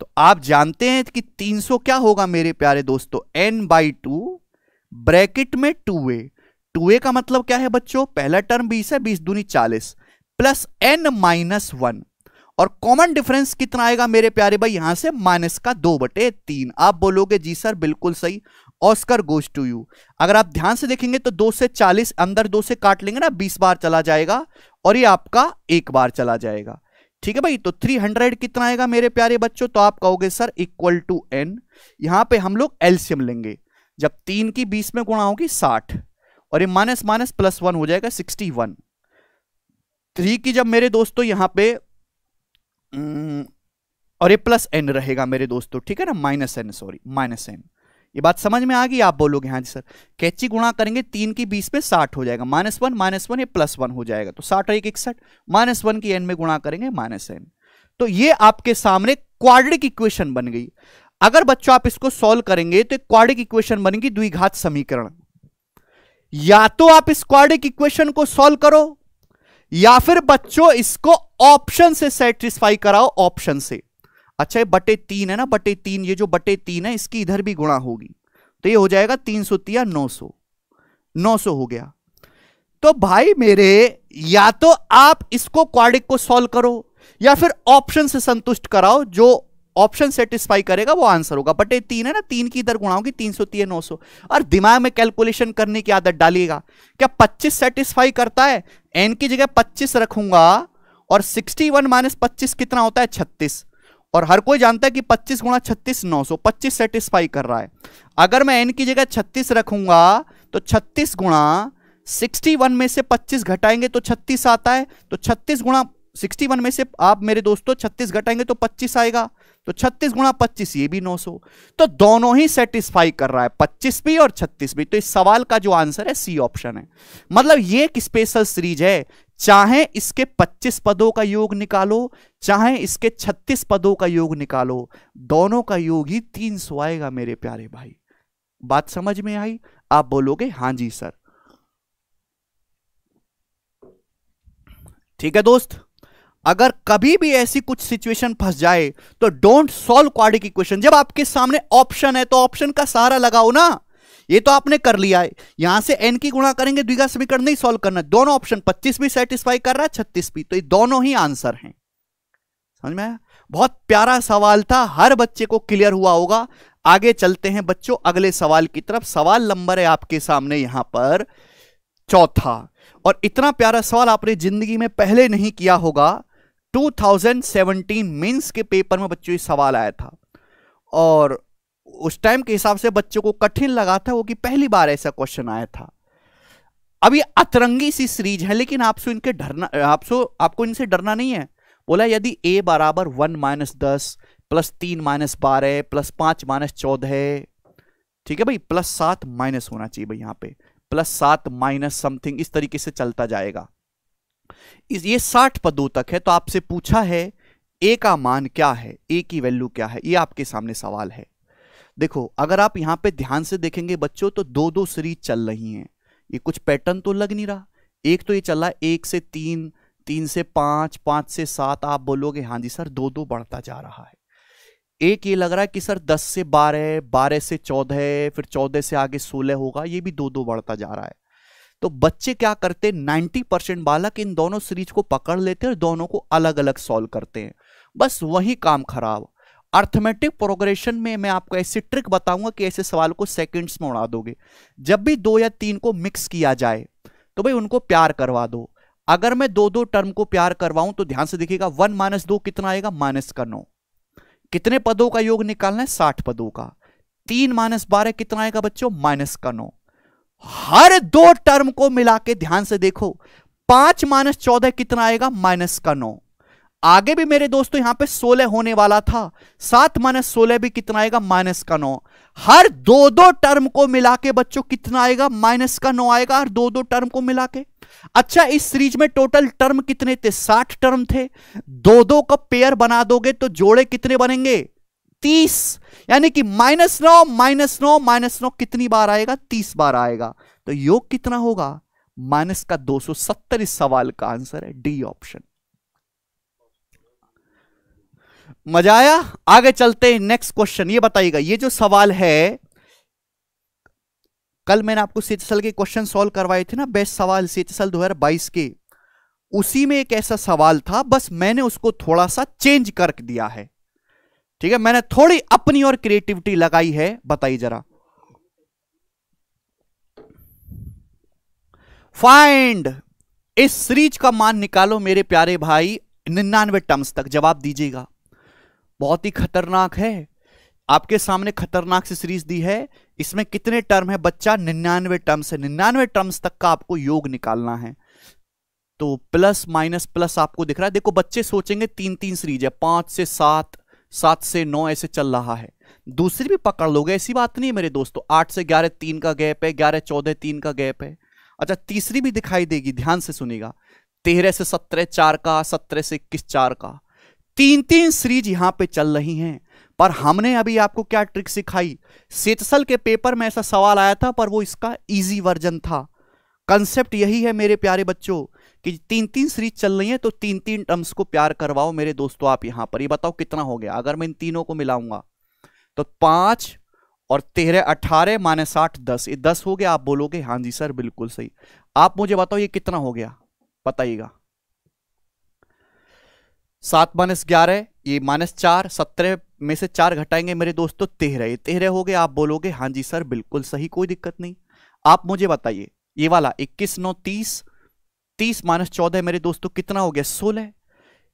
तो आप जानते हैं कि 300 क्या होगा मेरे प्यारे दोस्तों एन बाई टू ब्रैकेट में टू ए टू ए का मतलब क्या है बच्चों पहला टर्म 20 है 20 दूनी 40 प्लस एन माइनस वन और कॉमन डिफरेंस कितना आएगा मेरे प्यारे भाई यहां से माइनस का दो बटे तीन आप बोलोगे जी सर बिल्कुल सही ऑस्कर गोज टू यू अगर आप ध्यान से देखेंगे तो दो से चालीस अंदर दो से काट लेंगे ना बीस बार चला जाएगा और ये आपका एक बार चला जाएगा ठीक है भाई तो 300 कितना आएगा मेरे प्यारे बच्चों तो आप कहोगे सर इक्वल टू एन यहां पे हम लोग एल्सियम लेंगे जब तीन की बीस में गुणा होगी साठ और ये माइनस माइनस प्लस वन हो जाएगा सिक्सटी वन थ्री की जब मेरे दोस्तों यहाँ पे हम्म, और ये प्लस एन रहेगा मेरे दोस्तों ठीक है ना minus n sorry minus n ये बात समझ में आ गई आप बोलोगे हाँ जी सर कैची गुणा करेंगे तीन की बीस में साठ हो जाएगा माइनस वन माइनस वन ये प्लस वन हो जाएगा तो साठ और एक इकसठ माइनस वन की एन में गुणा करेंगे माइनस एन तो ये आपके सामने क्वाड्रिक इक्वेशन बन गई अगर बच्चों आप इसको सॉल्व करेंगे तो क्वाड्रिक इक्वेशन बनेगी द्विघात समीकरण या तो आप इस क्वाड्रिक इक्वेशन को सॉल्व करो या फिर बच्चों इसको ऑप्शन से सेटिस्फाई कराओ ऑप्शन से अच्छा ये बटे तीन है ना बटे तीन ये जो बटे तीन है इसकी इधर भी गुणा होगी तो ये हो जाएगा तीन सौ तिया नौ सौ नौ सौ हो गया तो भाई मेरे या तो आप इसको क्वाडिक को सॉल्व करो या फिर ऑप्शन से संतुष्ट कराओ जो ऑप्शन सेटिस्फाई करेगा वो आंसर होगा बट ये तीन है ना तीन की इधर गुणाओं की तीन सौ तीन नौ सौ और दिमाग में कैलकुलेशन करने की आदत डालिएगा क्या पच्चीस सेटिस्फाई करता है एन की जगह पच्चीस रखूंगा और सिक्सटी वन माइनस पच्चीस कितना होता है छत्तीस और हर कोई जानता है कि पच्चीस गुणा छत्तीस नौ सौ पच्चीस सेटिस्फाई कर रहा है अगर मैं एन की जगह छत्तीस रखूंगा तो छत्तीस गुणा सिक्सटी वन में से पच्चीस घटाएंगे तो छत्तीस आता है तो छत्तीस गुणा सिक्सटी वन में से आप मेरे दोस्तों छत्तीस घटाएंगे तो पच्चीस आएगा तो छत्तीस गुणा पच्चीस ये भी नौ सौ तो दोनों ही सेटिस्फाई कर रहा है पच्चीस भी और छत्तीस भी तो इस सवाल का जो आंसर है सी ऑप्शन है मतलब ये एक स्पेशल सीरीज है चाहे इसके 25 पदों का योग निकालो चाहे इसके 36 पदों का योग निकालो दोनों का योग ही 300 आएगा मेरे प्यारे भाई बात समझ में आई आप बोलोगे हां जी सर ठीक है दोस्त अगर कभी भी ऐसी कुछ सिचुएशन फंस जाए तो डोंट सॉल्व की इक्वेशन जब आपके सामने ऑप्शन है तो ऑप्शन का सहारा लगाओ ना ये तो आपने कर लिया है यहां से एन की गुणा करेंगे द्विघा समीकरण नहीं सॉल्व करना दोनों ऑप्शन 25 भी सेटिस्फाई कर रहा है छत्तीस भी तो ये दोनों ही आंसर हैं समझ में बहुत प्यारा सवाल था हर बच्चे को क्लियर हुआ होगा आगे चलते हैं बच्चों अगले सवाल की तरफ सवाल नंबर है आपके सामने यहां पर चौथा और इतना प्यारा सवाल आपने जिंदगी में पहले नहीं किया होगा 2017 मेंस के पेपर में बच्चों ये सवाल आया था और उस टाइम के हिसाब से बच्चों को कठिन लगा था वो कि पहली बार ऐसा क्वेश्चन आया था अभी अतरंगी सी सीरीज है लेकिन आपसे इनके डरना आपसे आपको इनसे डरना नहीं है बोला यदि ए बराबर वन माइनस दस प्लस तीन माइनस बारह प्लस पांच माइनस चौदह ठीक है भाई प्लस सात माइनस होना चाहिए भाई यहां पे प्लस सात माइनस समथिंग इस तरीके से चलता जाएगा इस ये साठ पदों तक है तो आपसे पूछा है ए का मान क्या है ए की वैल्यू क्या है ये आपके सामने सवाल है देखो अगर आप यहाँ पे ध्यान से देखेंगे बच्चों तो दो दो सीरीज चल रही हैं ये कुछ पैटर्न तो लग नहीं रहा एक तो ये चल रहा है एक से तीन तीन से पाँच पाँच से सात आप बोलोगे हाँ जी सर दो दो बढ़ता जा रहा है एक ये लग रहा है कि सर दस से बारह बारह से चौदह फिर चौदह से आगे सोलह होगा ये भी दो दो बढ़ता जा रहा है तो बच्चे क्या करते हैं नाइन्टी परसेंट बालक इन दोनों सीरीज को पकड़ लेते हैं और दोनों को अलग अलग सॉल्व करते हैं बस वही काम खराब अर्थमेटिक प्रोग्रेशन में मैं आपको ऐसी ट्रिक बताऊंगा कि ऐसे सवाल को सेकेंड्स में उड़ा दोगे जब भी दो या तीन को मिक्स किया जाए तो भाई उनको प्यार करवा दो अगर मैं दो दो टर्म को प्यार करवाऊं तो ध्यान से देखिएगा वन माइनस दो कितना आएगा माइनस का नौ कितने पदों का योग निकालना है साठ पदों का तीन माइनस बारह कितना आएगा बच्चों माइनस का नौ हर दो टर्म को मिला के ध्यान से देखो पांच माइनस चौदह कितना आएगा माइनस का नौ आगे भी मेरे दोस्तों यहां पे सोलह होने वाला था सात माइनस सोलह भी कितना आएगा माइनस का नौ हर दो दो टर्म को मिला के बच्चों कितना आएगा माइनस का नौ आएगा हर दो दो टर्म को मिला के अच्छा इस सीरीज में टोटल टर्म कितने थे साठ टर्म थे दो दो का पेयर बना दोगे तो जोड़े कितने बनेंगे तीस यानी कि माइनस नौ माइनस नौ माइनस नौ कितनी बार आएगा तीस बार आएगा तो योग कितना होगा माइनस का दो सौ सत्तर इस सवाल का आंसर है डी ऑप्शन मजा आया आगे चलते हैं नेक्स्ट क्वेश्चन ये बताइएगा ये जो सवाल है कल मैंने आपको सीएचएसएल के क्वेश्चन सॉल्व करवाए थे ना बेस्ट सवाल सीएचएसएल बाईस के उसी में एक ऐसा सवाल था बस मैंने उसको थोड़ा सा चेंज कर दिया है ठीक है मैंने थोड़ी अपनी और क्रिएटिविटी लगाई है बताइए जरा फाइंड इस सीरीज का मान निकालो मेरे प्यारे भाई निन्यानवे टर्म्स तक जवाब दीजिएगा बहुत ही खतरनाक है आपके सामने खतरनाक सी सीरीज दी है इसमें कितने टर्म है बच्चा निन्यानवे टर्म्स है निन्यानवे टर्म्स तक का आपको योग निकालना है तो प्लस माइनस प्लस आपको दिख रहा है देखो बच्चे सोचेंगे तीन तीन सीरीज है पांच से सात सात से नौ ऐसे चल रहा है दूसरी भी पकड़ लोगे ऐसी बात नहीं है मेरे दोस्तों आठ से ग्यारह तीन का गैप है ग्यारह चौदह तीन का गैप है अच्छा तीसरी भी दिखाई देगी ध्यान से सुनेगा तेरह से सत्रह चार का सत्रह से इक्कीस चार का तीन तीन सीरीज यहां पे चल रही हैं पर हमने अभी आपको क्या ट्रिक सिखाई सेतसल के पेपर में ऐसा सवाल आया था पर वो इसका इजी वर्जन था कंसेप्ट यही है मेरे प्यारे बच्चों कि तीन तीन सीरीज चल रही है तो तीन तीन टर्म्स को प्यार करवाओ मेरे दोस्तों आप यहां पर ये बताओ कितना हो गया अगर मैं इन तीनों को मिलाऊंगा तो पांच और तेरह अठारह माइनस आठ दस ये दस हो गया आप बोलोगे हाँ जी सर बिल्कुल सही आप मुझे बताओ ये कितना हो गया बताइएगा सात माइनस ग्यारह ये माइनस चार सत्रह में से चार घटाएंगे मेरे दोस्तों तो तेरह ये तेरह हो गए आप बोलोगे हाँ जी सर बिल्कुल सही कोई दिक्कत नहीं आप मुझे बताइए ये वाला इक्कीस नौ तीस तीस माइनस चौदह मेरे दोस्तों कितना हो गया सोलह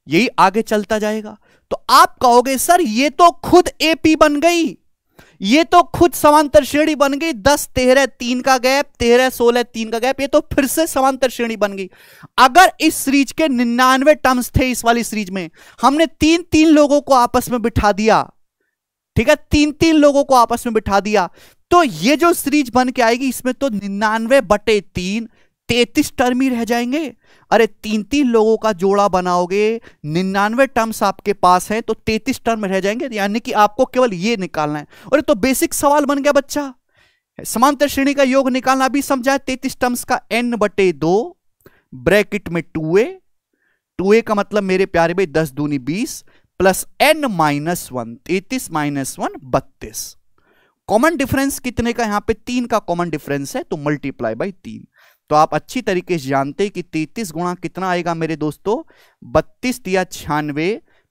यही आगे चलता जाएगा तो आप कहोगे सर ये तो खुद एपी बन गई ये तो खुद समांतर श्रेणी बन गई दस तेरह तीन का गैप तेरह सोलह तीन का गैप ये तो फिर से समांतर श्रेणी बन गई अगर इस सीरीज के निन्यानवे टर्म्स थे इस वाली सीरीज में हमने तीन तीन लोगों को आपस में बिठा दिया ठीक है तीन तीन लोगों को आपस में बिठा दिया तो ये जो सीरीज बन के आएगी इसमें तो निन्यानवे बटे तीन तैतीस टर्म ही रह जाएंगे अरे तीन तीन लोगों का जोड़ा बनाओगे निन्यानवे टर्म्स आपके पास हैं तो तैतीस टर्म रह जाएंगे यानी कि आपको केवल ये निकालना है अरे तो बेसिक सवाल बन गया बच्चा समांतर श्रेणी का योग निकालना भी समझा है तैतीस टर्म्स का एन बटे दो ब्रैकेट में टू ए टू ए का मतलब मेरे प्यारे भाई दस दूनी बीस प्लस एन माइनस वन तैतीस माइनस वन बत्तीस कॉमन डिफरेंस कितने का यहां पे तीन का कॉमन डिफरेंस है तो मल्टीप्लाई बाई तीन तो आप अच्छी तरीके से जानते हैं कि तैतीस गुणा कितना आएगा मेरे दोस्तों बत्तीस दिया छियानवे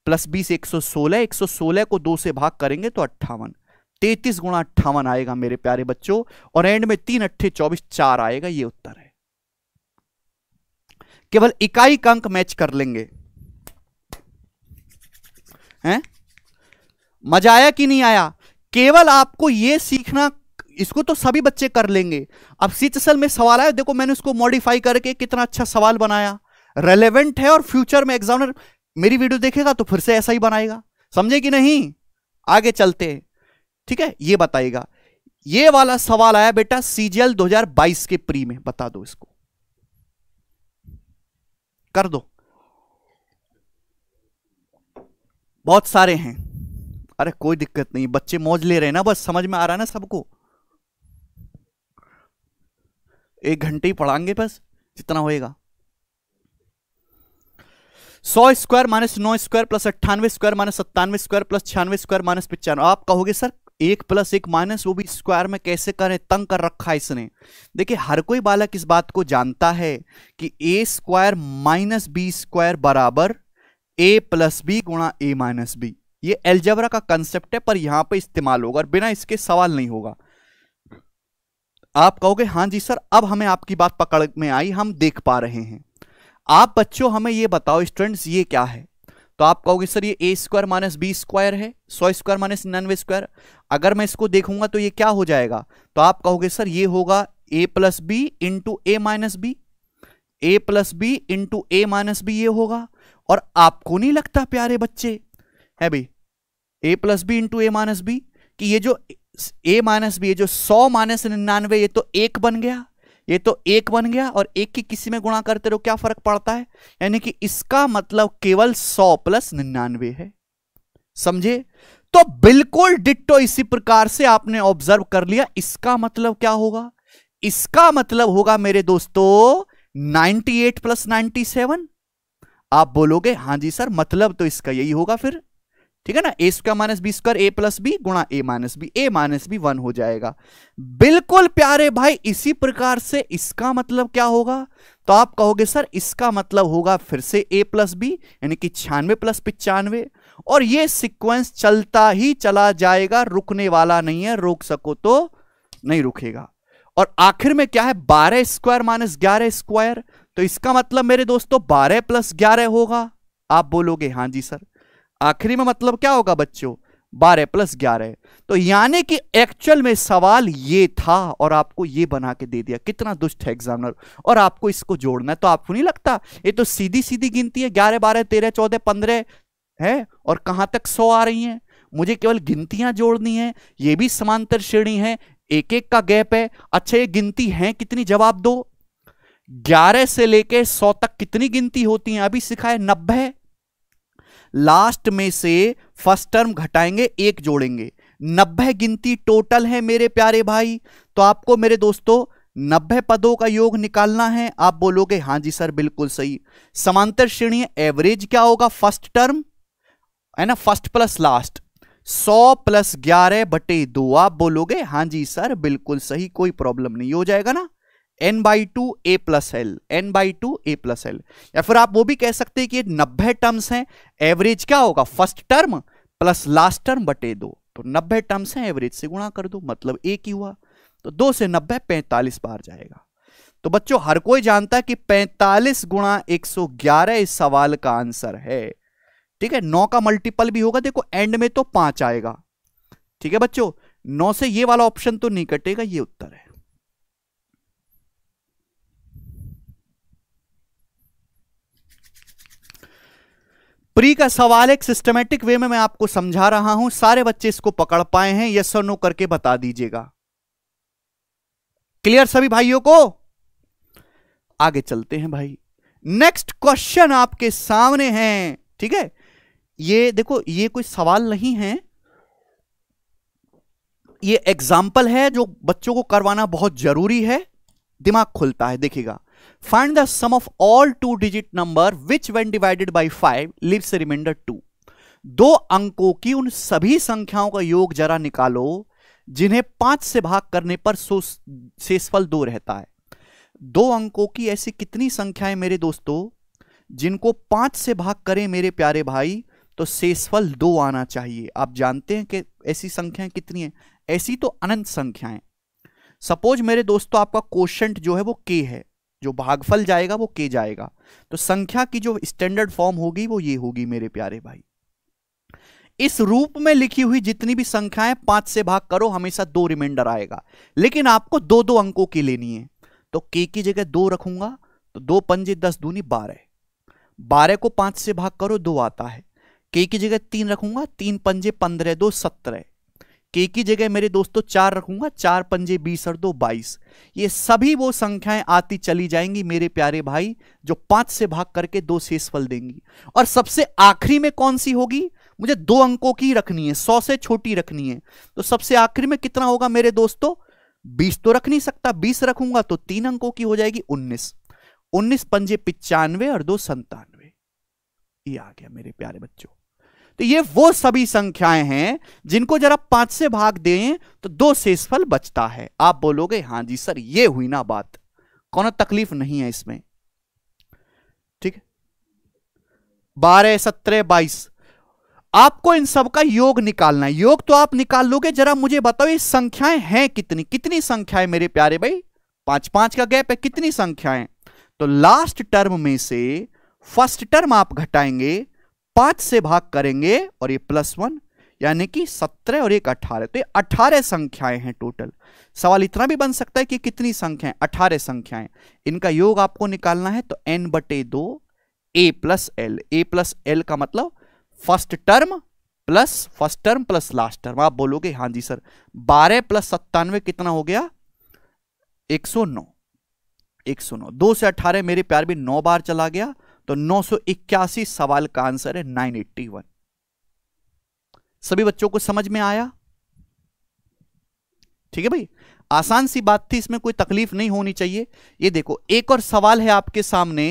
प्लस बीस एक सौ सोलह एक सौ सोलह को दो से भाग करेंगे तो अट्ठावन तैतीस गुणा अट्ठावन आएगा मेरे प्यारे बच्चों और एंड में तीन अट्ठे चौबीस चार आएगा ये उत्तर है केवल इकाई का अंक मैच कर लेंगे हैं मजा आया कि नहीं आया केवल आपको यह सीखना इसको तो सभी बच्चे कर लेंगे अब सीचसल में सवाल आया देखो मैंने उसको मॉडिफाई करके कितना अच्छा सवाल बनाया रेलेवेंट है और फ्यूचर में एग्जामिनर मेरी वीडियो देखेगा तो फिर से ऐसा ही बनाएगा समझे कि नहीं आगे चलते हैं ठीक है ये बताएगा ये वाला सवाल आया बेटा सीजीएल 2022 के प्री में बता दो इसको कर दो बहुत सारे हैं अरे कोई दिक्कत नहीं बच्चे मौज ले रहे हैं ना बस समझ में आ रहा है ना सबको एक घंटे ही पढ़ाएंगे बस जितना होएगा सौ स्क्वायर माइनस नौ स्क्वायर प्लस अट्ठानवे स्क्वायर माइनस सत्तानवे स्क्वायर प्लस छियानवे स्क्वायर माइनस पचानवे आप कहोगे सर एक प्लस एक माइनस वो भी स्क्वायर में कैसे करें तंग कर रखा है इसने देखिए हर कोई बालक इस बात को जानता है कि a square minus b square बराबर ए प्लस बी गुणा ए माइनस बी ये एल्जबरा का कंसेप्ट है पर यहां पे इस्तेमाल होगा और बिना इसके सवाल नहीं होगा आप कहोगे हाँ जी सर अब हमें आपकी बात पकड़ में आई हम देख पा रहे हैं आप बच्चों हमें ये बताओ स्टूडेंट्स ये क्या है तो आप कहोगे सर ये a square minus b square है सौ स्क्वायर माइनस निन्यानवे स्क्वायर अगर मैं इसको देखूंगा तो ये क्या हो जाएगा तो आप कहोगे सर ये होगा a plus b into a minus b a plus b into a minus b ये होगा और आपको नहीं लगता प्यारे बच्चे है भाई a plus b into a minus b कि ये जो ए माइनस बी जो सौ माइनस निन्यानवे ये तो एक बन गया ये तो एक बन गया और एक की किसी में गुणा करते रहो क्या फर्क पड़ता है यानी कि इसका मतलब केवल सौ प्लस निन्यानवे है समझे तो बिल्कुल डिट्टो इसी प्रकार से आपने ऑब्जर्व कर लिया इसका मतलब क्या होगा इसका मतलब होगा मेरे दोस्तों 98 एट प्लस नाइन्टी आप बोलोगे हाँ जी सर मतलब तो इसका यही होगा फिर ठीक है ना a square minus b square a plus b गुणा a minus b a minus b one हो जाएगा बिल्कुल प्यारे भाई इसी प्रकार से इसका मतलब क्या होगा तो आप कहोगे सर इसका मतलब होगा फिर से ए प्लस बी यानी कि छियानवे प्लस पिचानवे और ये सीक्वेंस चलता ही चला जाएगा रुकने वाला नहीं है रोक सको तो नहीं रुकेगा और आखिर में क्या है बारह स्क्वायर माइनस ग्यारह स्क्वायर तो इसका मतलब मेरे दोस्तों बारह प्लस ग्यारह होगा आप बोलोगे हाँ जी सर आखिरी में मतलब क्या होगा बच्चों बारह प्लस ग्यारह तो यानी कि एक्चुअल में सवाल ये था और आपको ये बना के दे दिया कितना दुष्ट है एग्जामिनर और आपको इसको जोड़ना है तो आपको नहीं लगता ये तो सीधी सीधी गिनती है ग्यारह बारह तेरह चौदह पंद्रह है और कहां तक सौ आ रही हैं मुझे केवल गिनतियां जोड़नी है ये भी समांतर श्रेणी है एक एक का गैप है अच्छा ये गिनती है कितनी जवाब दो ग्यारह से लेके सौ तक कितनी गिनती होती है अभी सिखाए नब्बे लास्ट में से फर्स्ट टर्म घटाएंगे एक जोड़ेंगे नब्बे गिनती टोटल है मेरे प्यारे भाई तो आपको मेरे दोस्तों नब्बे पदों का योग निकालना है आप बोलोगे हाँ जी सर बिल्कुल सही समांतर श्रेणी एवरेज क्या होगा फर्स्ट टर्म है ना फर्स्ट प्लस लास्ट सौ प्लस ग्यारह बटे दो आप बोलोगे हाँ जी सर बिल्कुल सही कोई प्रॉब्लम नहीं हो जाएगा ना n by two a plus l n by two a plus l या फिर आप वो भी कह सकते हैं कि नब्बे टर्म्स हैं एवरेज क्या होगा first term plus last term बटे दो तो नब्बे टर्म्स हैं एवरेज से गुणा कर दो मतलब एक ही हुआ तो दो से नब्बे पैंतालीस बार जाएगा तो बच्चों हर कोई जानता है कि पैंतालीस गुणा एक सौ ग्यारह इस सवाल का आंसर है ठीक है नौ का मल्टीपल भी होगा देखो एंड में तो पांच आएगा ठीक है बच्चों नौ से ये वाला ऑप्शन तो नहीं कटेगा ये उत्तर है प्री का सवाल एक सिस्टमेटिक वे में मैं आपको समझा रहा हूं सारे बच्चे इसको पकड़ पाए हैं यस और नो करके बता दीजिएगा क्लियर सभी भाइयों को आगे चलते हैं भाई नेक्स्ट क्वेश्चन आपके सामने है ठीक है ये देखो ये कोई सवाल नहीं है ये एग्जाम्पल है जो बच्चों को करवाना बहुत जरूरी है दिमाग खुलता है देखिएगा find the sum of all two digit number which when divided by five leaves remainder two दो अंकों की उन सभी संख्याओं का योग जरा निकालो जिन्हें पांच से भाग करने पर शेषफल दो रहता है दो अंकों की ऐसी कितनी संख्याएं मेरे दोस्तों जिनको पांच से भाग करें मेरे प्यारे भाई तो शेषफल दो आना चाहिए आप जानते हैं कि ऐसी संख्याएं कितनी हैं ऐसी तो अनंत संख्याएं सपोज मेरे दोस्तों आपका क्वेश्चन जो है वो के है जो भागफल जाएगा वो के जाएगा तो संख्या की जो स्टैंडर्ड फॉर्म होगी वो ये होगी मेरे प्यारे भाई इस रूप में लिखी हुई जितनी भी संख्याएं पांच से भाग करो हमेशा दो रिमाइंडर आएगा लेकिन आपको दो दो अंकों की लेनी है तो के की जगह दो रखूंगा तो दो पंजे दस दूनी बारह बारह को पांच से भाग करो दो आता है के की जगह तीन रखूंगा तीन पंजे पंद्रह दो सत्रह के की जगह मेरे दोस्तों तो चार रखूंगा चार पंजे बीस और दो बाईस ये सभी वो संख्याएं आती चली जाएंगी मेरे प्यारे भाई जो पांच से भाग करके दो शेष फल देंगी और सबसे आखिरी में कौन सी होगी मुझे दो अंकों की रखनी है सौ से छोटी रखनी है तो सबसे आखिरी में कितना होगा मेरे दोस्तों बीस तो रख नहीं सकता बीस रखूंगा तो तीन अंकों की हो जाएगी उन्नीस उन्नीस पंजे पिचानवे और दो संतानवे ये आ गया मेरे प्यारे बच्चों तो ये वो सभी संख्याएं हैं जिनको जरा पांच से भाग दें तो दो शेषफल बचता है आप बोलोगे हाँ जी सर ये हुई ना बात कौन तकलीफ नहीं है इसमें ठीक है बारह सत्रह बाईस आपको इन सब का योग निकालना है योग तो आप निकाल लोगे जरा मुझे बताओ ये संख्याएं हैं कितनी कितनी संख्याएं मेरे प्यारे भाई पांच पांच का गैप है कितनी संख्याएं तो लास्ट टर्म में से फर्स्ट टर्म आप घटाएंगे पांच से भाग करेंगे और ये प्लस वन यानी कि सत्रह और एक अठारह तो ये अठारह संख्याएं हैं टोटल सवाल इतना भी बन सकता है कि कितनी संख्याएं अठारह संख्याएं इनका योग आपको निकालना है तो एन बटे दो a plus l a plus l का मतलब first term plus first term plus last term आप बोलोगे हाँ जी सर बारह प्लस सत्तानवे कितना हो गया एक सौ नौ एक सौ नौ दो से अठारह मेरे प्यार भी नौ बार चला गया तो 981 सवाल का आंसर है 981 सभी बच्चों को समझ में आया ठीक है भाई आसान सी बात थी इसमें कोई तकलीफ नहीं होनी चाहिए ये देखो एक और सवाल है आपके सामने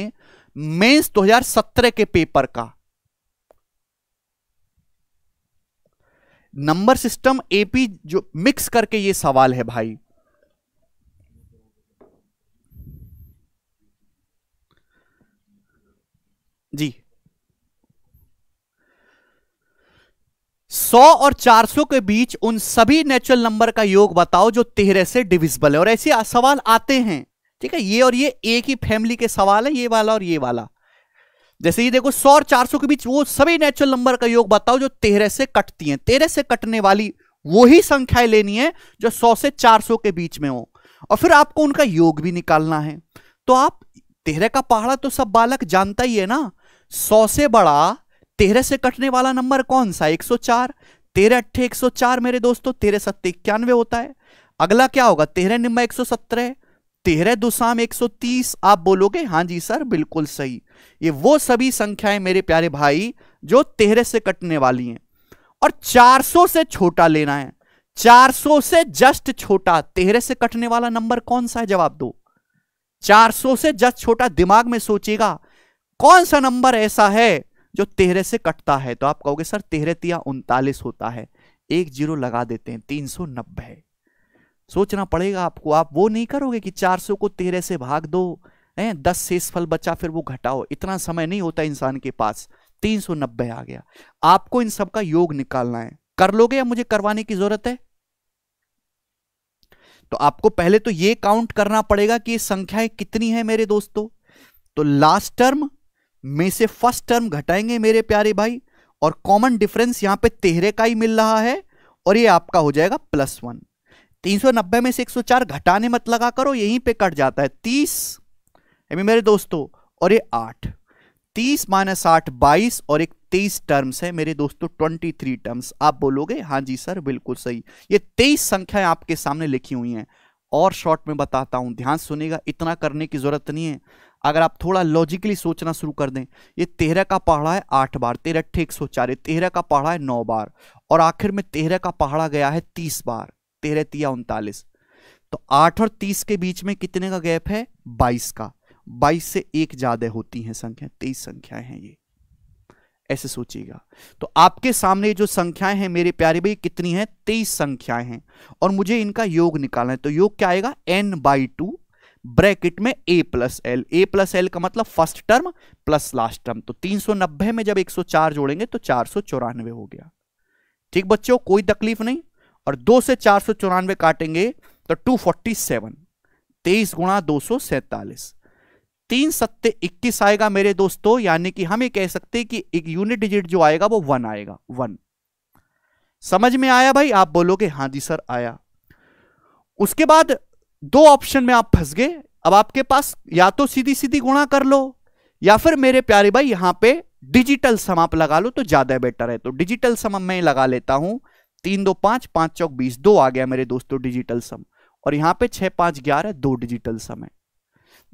मेंस 2017 के पेपर का नंबर सिस्टम एपी जो मिक्स करके ये सवाल है भाई 100 और 400 के बीच उन सभी नेचुरल नंबर का योग बताओ जो तेरह से डिविजिबल है और ऐसे सवाल आते हैं ठीक है ये और ये एक ही फैमिली के सवाल है ये वाला और ये वाला जैसे ये देखो 100 और 400 के बीच वो सभी नेचुरल नंबर का योग बताओ जो तेरह से कटती हैं तेरह से कटने वाली वही संख्याएं लेनी है जो 100 से 400 के बीच में हो और फिर आपको उनका योग भी निकालना है तो आप तेरह का पहाड़ा तो सब बालक जानता ही है ना सौ से बड़ा तेरह से कटने वाला नंबर कौन सा चार तेरह अट्ठे एक सौ चार मेरे दोस्तों तेरह सत्ते इक्यानवे होता है अगला क्या होगा तेरह निम्बा एक सौ सत्रह तेरह दुसाम एक सौ तीस आप बोलोगे हाँ जी सर बिल्कुल सही ये वो सभी संख्याएं मेरे प्यारे भाई जो तेरह से कटने वाली हैं और चार सौ से छोटा लेना है चार सौ से जस्ट छोटा तेरह से कटने वाला नंबर कौन सा है जवाब दो चार सौ से जस्ट छोटा दिमाग में सोचेगा कौन सा नंबर ऐसा है जो तेरह से कटता है तो आप कहोगे सर तेरह तिया उनतालीस होता है एक जीरो लगा देते हैं तीन सौ नब्बे सोचना पड़ेगा आपको आप वो नहीं करोगे कि चार सौ को तेरह से भाग दो हैं दस शेष फल बचा फिर वो घटाओ इतना समय नहीं होता इंसान के पास तीन सौ नब्बे आ गया आपको इन सब का योग निकालना है कर लोगे या मुझे करवाने की जरूरत है तो आपको पहले तो ये काउंट करना पड़ेगा कि ये संख्याएं कितनी है मेरे दोस्तों तो लास्ट टर्म में से फर्स्ट टर्म घटाएंगे मेरे प्यारे भाई और कॉमन डिफरेंस यहां पे तेहरे का ही मिल रहा है और ये आपका हो जाएगा प्लस वन तीन सौ नब्बे में से एक सौ चार घटाने मत लगा करो यहीं पे कट जाता है तीस अभी मेरे दोस्तों और ये आठ तीस माइनस आठ बाईस और एक तेईस टर्म्स है मेरे दोस्तों ट्वेंटी थ्री टर्म्स आप बोलोगे हाँ जी सर बिल्कुल सही ये तेईस संख्याएं आपके सामने लिखी हुई हैं और शॉर्ट में बताता हूं ध्यान सुनेगा इतना करने की जरूरत नहीं है अगर आप थोड़ा लॉजिकली सोचना शुरू कर दें ये तेरह का पहाड़ा है आठ बार तेरह अट्ठे एक सौ चार तेरह का पहाड़ा है नौ बार और आखिर में तेरह का पहाड़ा गया है तीस बार तेरह तिया उनतालीस तो आठ और तीस के बीच में कितने का गैप है बाईस का बाईस से एक ज़्यादा होती हैं संख्या तेईस संख्याएं हैं ये ऐसे सोचिएगा तो आपके सामने जो संख्याएं हैं मेरे प्यारे भाई कितनी हैं तेईस संख्याएं हैं और मुझे इनका योग निकालना है तो योग क्या आएगा एन बाई टू ब्रैकेट में a plus l a plus l का मतलब first term plus last term तो 390 में जब 104 जोड़ेंगे तो चार हो गया ठीक बच्चों कोई तकलीफ नहीं और दो से चार सौ चौरानवे काटेंगे तो टू फोर्टी सेवन तेईस गुणा दो सौ सैतालीस तीन सत्य इक्कीस आएगा मेरे दोस्तों यानी कि हम ये कह सकते हैं कि एक यूनिट डिजिट जो आएगा वो वन आएगा वन समझ में आया भाई आप बोलोगे हाँ जी सर आया उसके बाद दो ऑप्शन में आप फंस गए अब आपके पास या तो सीधी सीधी गुणा कर लो या फिर मेरे प्यारे भाई यहां पे डिजिटल सम आप लगा लो तो ज्यादा बेटर है तो डिजिटल सम मैं लगा लेता हूं तीन दो पांच पांच चौक बीस दो आ गया मेरे दोस्तों डिजिटल सम और यहां पे छह पांच ग्यारह दो डिजिटल सम है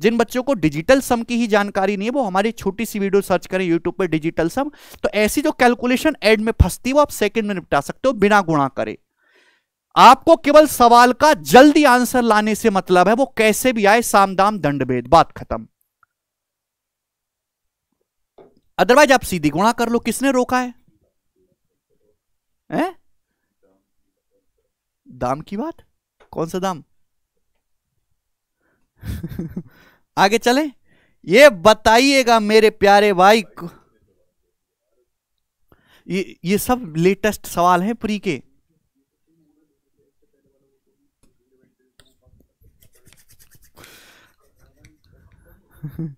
जिन बच्चों को डिजिटल सम की ही जानकारी नहीं है वो हमारी छोटी सी वीडियो सर्च करें यूट्यूब पर डिजिटल सम तो ऐसी जो कैलकुलेशन एड में फंसती है वो आप सेकंड में निपटा सकते हो बिना गुणा करे आपको केवल सवाल का जल्दी आंसर लाने से मतलब है वो कैसे भी आए सामदाम दंडभेद बात खत्म अदरवाइज आप सीधी गुणा कर लो किसने रोका है हैं दाम की बात कौन सा दाम आगे चले ये बताइएगा मेरे प्यारे भाई ये ये सब लेटेस्ट सवाल हैं प्री के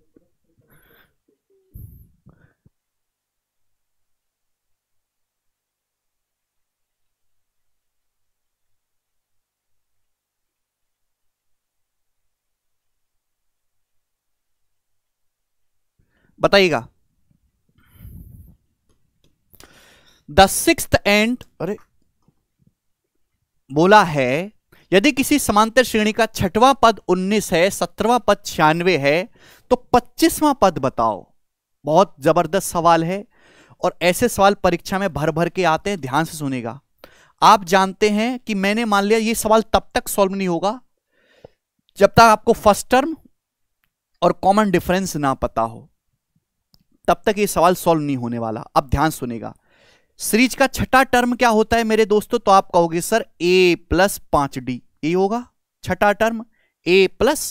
बताइएगा द सिक्स एंड अरे बोला है यदि किसी समांतर श्रेणी का छठवां पद 19 है सत्रवां पद छियानवे है तो पच्चीसवां पद बताओ बहुत जबरदस्त सवाल है और ऐसे सवाल परीक्षा में भर भर के आते हैं ध्यान से सुनेगा आप जानते हैं कि मैंने मान लिया ये सवाल तब तक सॉल्व नहीं होगा जब तक आपको फर्स्ट टर्म और कॉमन डिफरेंस ना पता हो तब तक ये सवाल सॉल्व नहीं होने वाला अब ध्यान सुनेगा सीरीज का छठा टर्म क्या होता है मेरे दोस्तों तो आप कहोगे सर ए प्लस पांच डी ए होगा छठा term a plus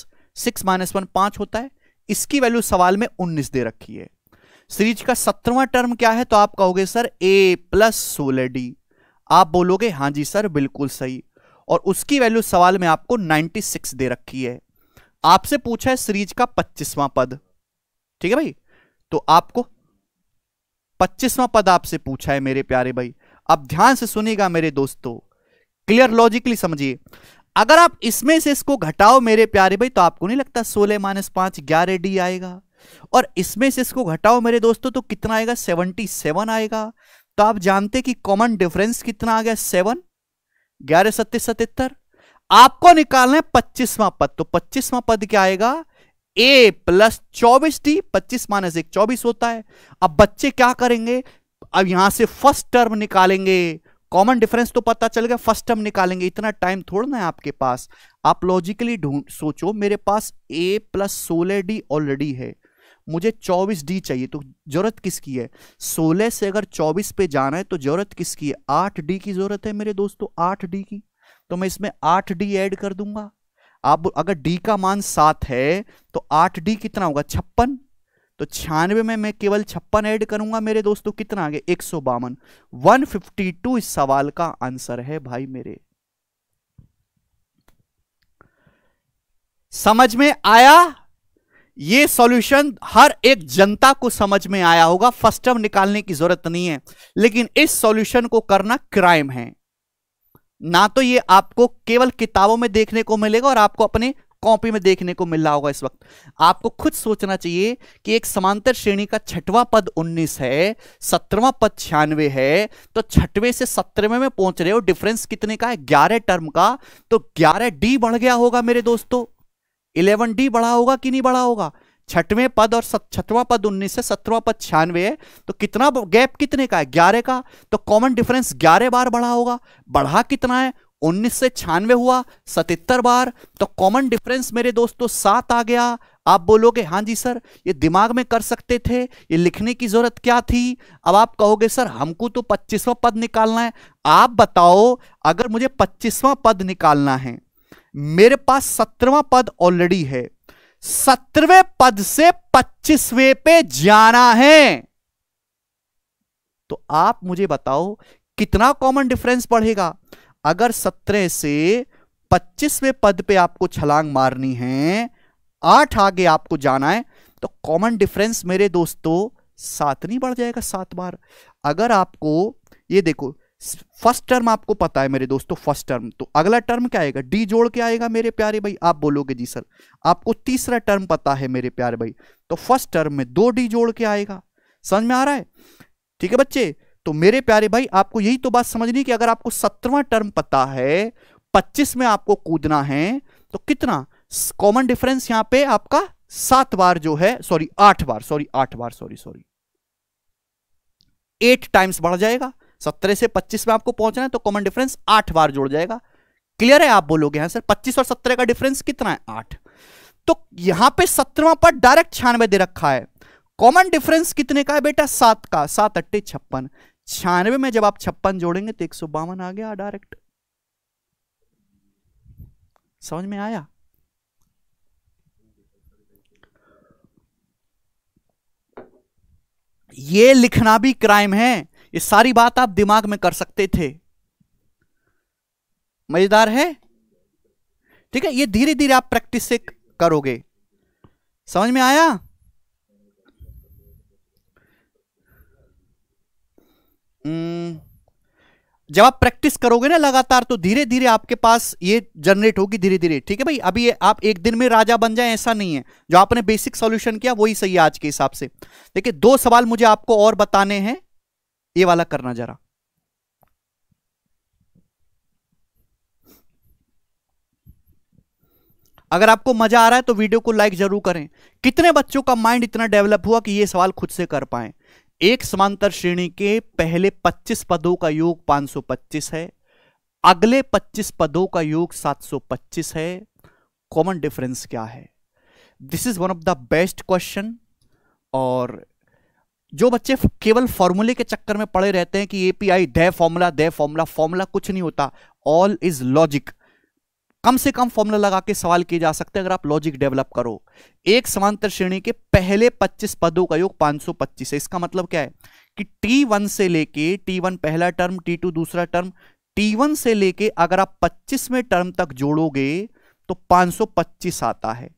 six minus one पांच होता है इसकी वैल्यू सवाल में उन्नीस दे रखी है सीरीज का सत्रवा टर्म क्या है तो आप कहोगे सर ए प्लस सोलह डी आप बोलोगे हाँ जी सर बिल्कुल सही और उसकी वैल्यू सवाल में आपको 96 दे रखी है आपसे पूछा है सीरीज का पच्चीसवां पद ठीक है भाई तो आपको पच्चीसवां पद आपसे पूछा है मेरे प्यारे भाई अब ध्यान से सुनेगा मेरे दोस्तों क्लियर लॉजिकली समझिए अगर आप इसमें से इसको घटाओ मेरे प्यारे भाई तो आपको नहीं लगता सोलह माइनस पांच ग्यारह डी आएगा और इसमें से इसको घटाओ मेरे दोस्तों तो कितना आएगा सेवनटी सेवन आएगा तो आप जानते कि कॉमन डिफरेंस कितना आ गया सेवन ग्यारह सत्तीस सतहत्तर आपको निकालना है पच्चीसवां पद तो पच्चीसवां पद क्या आएगा ए प्लस चौबीस डी पच्चीस माइनस एक चौबीस होता है अब बच्चे क्या करेंगे अब यहां से फर्स्ट टर्म निकालेंगे कॉमन डिफरेंस तो पता चल गया फर्स्ट टर्म निकालेंगे इतना टाइम थोड़ा ना है आपके पास आप लॉजिकली ढूंढ सोचो मेरे पास ए प्लस सोलह डी ऑलरेडी है मुझे चौबीस डी चाहिए तो जरूरत किसकी है सोलह से अगर चौबीस पे जाना है तो जरूरत किसकी है आठ डी की जरूरत है मेरे दोस्तों आठ डी की तो मैं इसमें आठ डी ऐड कर दूंगा आप अगर डी का मान सात है तो आठ डी कितना होगा छप्पन तो छियानवे में मैं केवल छप्पन ऐड करूंगा मेरे दोस्तों कितना आगे एक सौ बावन वन फिफ्टी टू इस सवाल का आंसर है भाई मेरे समझ में आया ये सॉल्यूशन हर एक जनता को समझ में आया होगा फर्स्ट टर्म निकालने की जरूरत नहीं है लेकिन इस सॉल्यूशन को करना क्राइम है ना तो ये आपको केवल किताबों में देखने को मिलेगा और आपको अपने कॉपी में देखने को मिल रहा होगा इस वक्त आपको खुद सोचना चाहिए कि एक समांतर श्रेणी का छठवां पद 19 है सत्रहवां पद छियानवे है तो छठवें से सत्रहवें में पहुंच रहे हो डिफरेंस कितने का है ग्यारह टर्म का तो ग्यारह डी बढ़ गया होगा मेरे दोस्तों इलेवन डी बढ़ा होगा कि नहीं बढ़ा होगा छठवें पद और छठवां पद उन्नीस से सत्रवा पद छियानवे है तो कितना गैप कितने का है ग्यारह का तो कॉमन डिफरेंस ग्यारह बार बढ़ा होगा बढ़ा कितना है उन्नीस से छियानवे हुआ सतहत्तर बार तो कॉमन डिफरेंस मेरे दोस्तों सात आ गया आप बोलोगे हाँ जी सर ये दिमाग में कर सकते थे ये लिखने की ज़रूरत क्या थी अब आप कहोगे सर हमको तो पच्चीसवां पद निकालना है आप बताओ अगर मुझे पच्चीसवां पद निकालना है मेरे पास सत्रवा पद ऑलरेडी है सत्रहवें पद से पच्चीसवें पे जाना है तो आप मुझे बताओ कितना कॉमन डिफरेंस बढ़ेगा अगर सत्रह से पच्चीसवें पद पे आपको छलांग मारनी है आठ आगे आपको जाना है तो कॉमन डिफरेंस मेरे दोस्तों सात नहीं बढ़ जाएगा सात बार अगर आपको ये देखो फर्स्ट टर्म आपको पता है मेरे दोस्तों फर्स्ट टर्म तो अगला टर्म क्या आएगा डी जोड़ के आएगा मेरे प्यारे भाई आप बोलोगे जी सर आपको तीसरा टर्म पता है मेरे प्यारे भाई तो फर्स्ट टर्म में दो डी जोड़ के आएगा समझ में आ रहा है ठीक है बच्चे तो मेरे प्यारे भाई आपको यही तो बात समझनी कि अगर आपको सत्रवा टर्म पता है पच्चीस में आपको कूदना है तो कितना कॉमन डिफरेंस यहां पर आपका सात बार जो है सॉरी आठ बार सॉरी आठ बार सॉरी सॉरी एट टाइम्स बढ़ जाएगा सत्रह से पच्चीस में आपको पहुंचना है तो कॉमन डिफरेंस आठ बार जुड़ जाएगा क्लियर है आप बोलोगे हाँ सर पच्चीस और सत्रह का डिफरेंस कितना है आठ तो यहां पे सत्रवा पर डायरेक्ट छियानवे दे रखा है कॉमन डिफरेंस कितने का है बेटा सात का सात अट्टे छप्पन छियानवे में जब आप छप्पन जोड़ेंगे तो एक सौ बावन आ गया डायरेक्ट समझ में आया ये लिखना भी क्राइम है ये सारी बात आप दिमाग में कर सकते थे मजेदार है ठीक है ये धीरे धीरे आप प्रैक्टिस से करोगे समझ में आया हम्म, जब आप प्रैक्टिस करोगे ना लगातार तो धीरे धीरे आपके पास ये जनरेट होगी धीरे धीरे ठीक है भाई अभी ये आप एक दिन में राजा बन जाए ऐसा नहीं है जो आपने बेसिक सॉल्यूशन किया वही सही है आज के हिसाब से देखिए दो सवाल मुझे आपको और बताने हैं ये वाला करना जरा अगर आपको मजा आ रहा है तो वीडियो को लाइक जरूर करें कितने बच्चों का माइंड इतना डेवलप हुआ कि ये सवाल खुद से कर पाए एक समांतर श्रेणी के पहले 25 पदों का योग 525 है अगले 25 पदों का योग 725 है कॉमन डिफरेंस क्या है this is one of the best question और जो बच्चे केवल फॉर्मूले के चक्कर में पड़े रहते हैं कि एपीआई दे फॉर्मूला दे फॉर्मूला फॉर्मूला कुछ नहीं होता ऑल इज लॉजिक कम से कम फॉर्मूला लगा के सवाल किए जा सकते हैं अगर आप लॉजिक डेवलप करो एक समांतर श्रेणी के पहले 25 पदों का योग 525 है इसका मतलब क्या है कि T1 से लेके T1 पहला टर्म T2 दूसरा टर्म T1 से लेके अगर आप में टर्म तक जोड़ोगे तो 525 आता है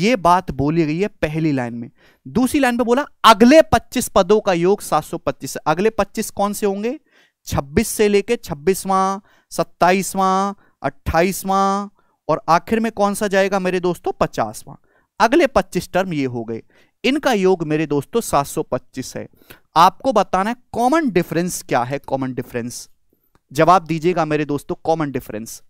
ये बात बोली गई है पहली लाइन में दूसरी लाइन पे बोला अगले 25 पदों का योग 725 पच्चीस अगले 25 कौन से होंगे 26 से लेके 26वां 27वां 28वां और आखिर में कौन सा जाएगा मेरे दोस्तों 50वां अगले 25 टर्म ये हो गए इनका योग मेरे दोस्तों 725 है आपको बताना है कॉमन डिफरेंस क्या है कॉमन डिफरेंस जवाब दीजिएगा मेरे दोस्तों कॉमन डिफरेंस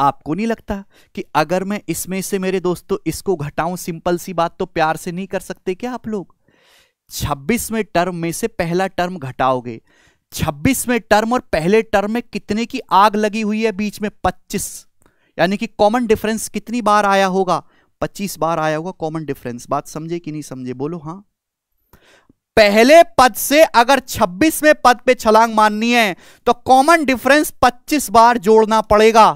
आपको नहीं लगता कि अगर मैं इसमें से मेरे दोस्तों इसको घटाऊं सिंपल सी बात तो प्यार से नहीं कर सकते क्या आप लोग 26वें टर्म में से पहला टर्म घटाओगे 26वें टर्म और पहले टर्म में कितने की आग लगी हुई है बीच में 25 यानी कि कॉमन डिफरेंस कितनी बार आया होगा 25 बार आया होगा कॉमन डिफरेंस बात समझे कि नहीं समझे बोलो हाँ पहले पद से अगर 26वें पद पे छलांग माननी है तो कॉमन डिफरेंस 25 बार जोड़ना पड़ेगा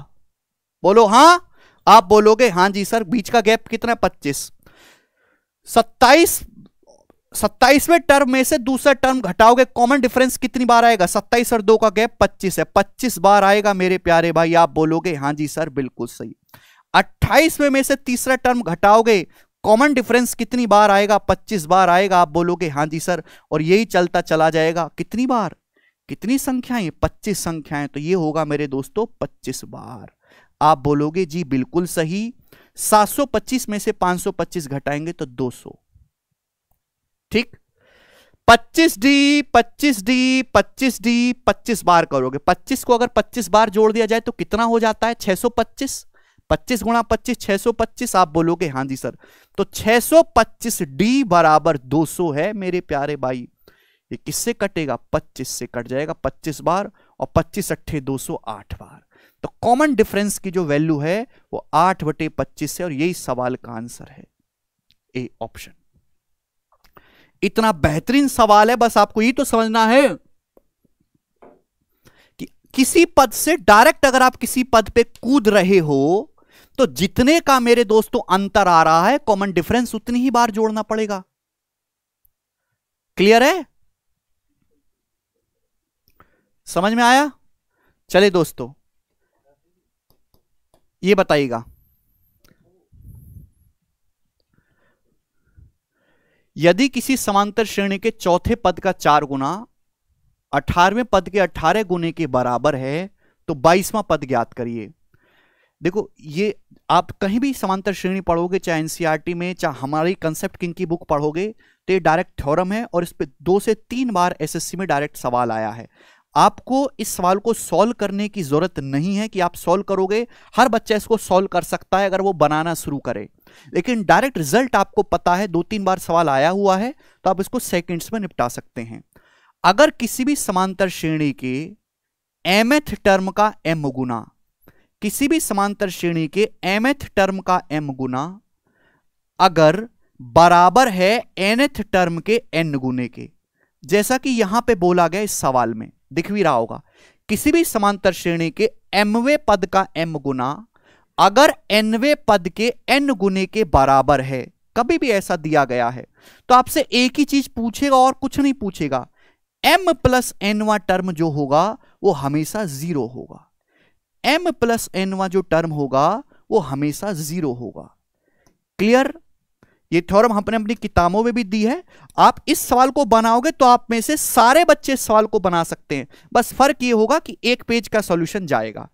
बोलो हाँ आप बोलोगे हाँ जी सर बीच का गैप कितना पच्चीस सत्ताईस सत्ताईसवें टर्म में से दूसरा टर्म घटाओगे कॉमन डिफरेंस कितनी बार आएगा सत्ताईस और दो का गैप पच्चीस है पच्चीस बार आएगा मेरे प्यारे भाई आप बोलोगे हाँ जी सर बिल्कुल सही अट्ठाईसवें में से तीसरा टर्म घटाओगे कॉमन डिफरेंस कितनी बार आएगा पच्चीस बार आएगा आप बोलोगे हाँ जी सर और यही चलता चला जाएगा कितनी बार कितनी संख्याएं पच्चीस संख्याएं तो ये होगा मेरे दोस्तों पच्चीस बार आप बोलोगे जी बिल्कुल सही 725 में से 525 घटाएंगे तो 200 ठीक 25 डी 25 डी 25 डी 25 बार करोगे 25 को अगर 25 बार जोड़ दिया जाए तो कितना हो जाता है 625 25 गुणा पच्चीस छह आप बोलोगे हाँ जी सर तो 625 डी बराबर 200 है मेरे प्यारे भाई ये किससे कटेगा 25 से कट जाएगा 25 बार और 25 अट्ठे 208 बार तो कॉमन डिफरेंस की जो वैल्यू है वो आठ बटे पच्चीस है और यही सवाल का आंसर है ए ऑप्शन इतना बेहतरीन सवाल है बस आपको ये तो समझना है कि किसी पद से डायरेक्ट अगर आप किसी पद पे कूद रहे हो तो जितने का मेरे दोस्तों अंतर आ रहा है कॉमन डिफरेंस उतनी ही बार जोड़ना पड़ेगा क्लियर है समझ में आया चले दोस्तों ये बताइएगा यदि किसी समांतर श्रेणी के चौथे पद का चार गुना अठारहवें पद के अठारह गुने के बराबर है तो बाईसवां पद ज्ञात करिए देखो ये आप कहीं भी समांतर श्रेणी पढ़ोगे चाहे एनसीईआरटी e में चाहे हमारी कंसेप्ट किंग की बुक पढ़ोगे तो ये डायरेक्ट थ्योरम है और इस पर दो से तीन बार एसएससी में डायरेक्ट सवाल आया है आपको इस सवाल को सॉल्व करने की ज़रूरत नहीं है कि आप सॉल्व करोगे हर बच्चा इसको सॉल्व कर सकता है अगर वो बनाना शुरू करे लेकिन डायरेक्ट रिजल्ट आपको पता है दो तीन बार सवाल आया हुआ है तो आप इसको सेकेंड्स में निपटा सकते हैं अगर किसी भी समांतर श्रेणी के एमएथ टर्म का एम गुना किसी भी समांतर श्रेणी के एमएथ टर्म का एम गुना अगर बराबर है एनएथ टर्म के एन गुने के जैसा कि यहां पे बोला गया इस सवाल में दिख भी रहा होगा किसी भी समांतर श्रेणी के एमवे पद का एम गुना अगर एनवे पद के एन गुने के बराबर है कभी भी ऐसा दिया गया है तो आपसे एक ही चीज पूछेगा और कुछ नहीं पूछेगा एम प्लस एनवा टर्म जो होगा वो हमेशा जीरो होगा एम प्लस एनवा जो टर्म होगा वो हमेशा जीरो होगा क्लियर ये थ्योरम हमने अपनी किताबों में भी दी है आप इस सवाल को बनाओगे तो आप में से सारे बच्चे इस सवाल को बना सकते हैं बस फर्क ये होगा कि एक पेज का सॉल्यूशन जाएगा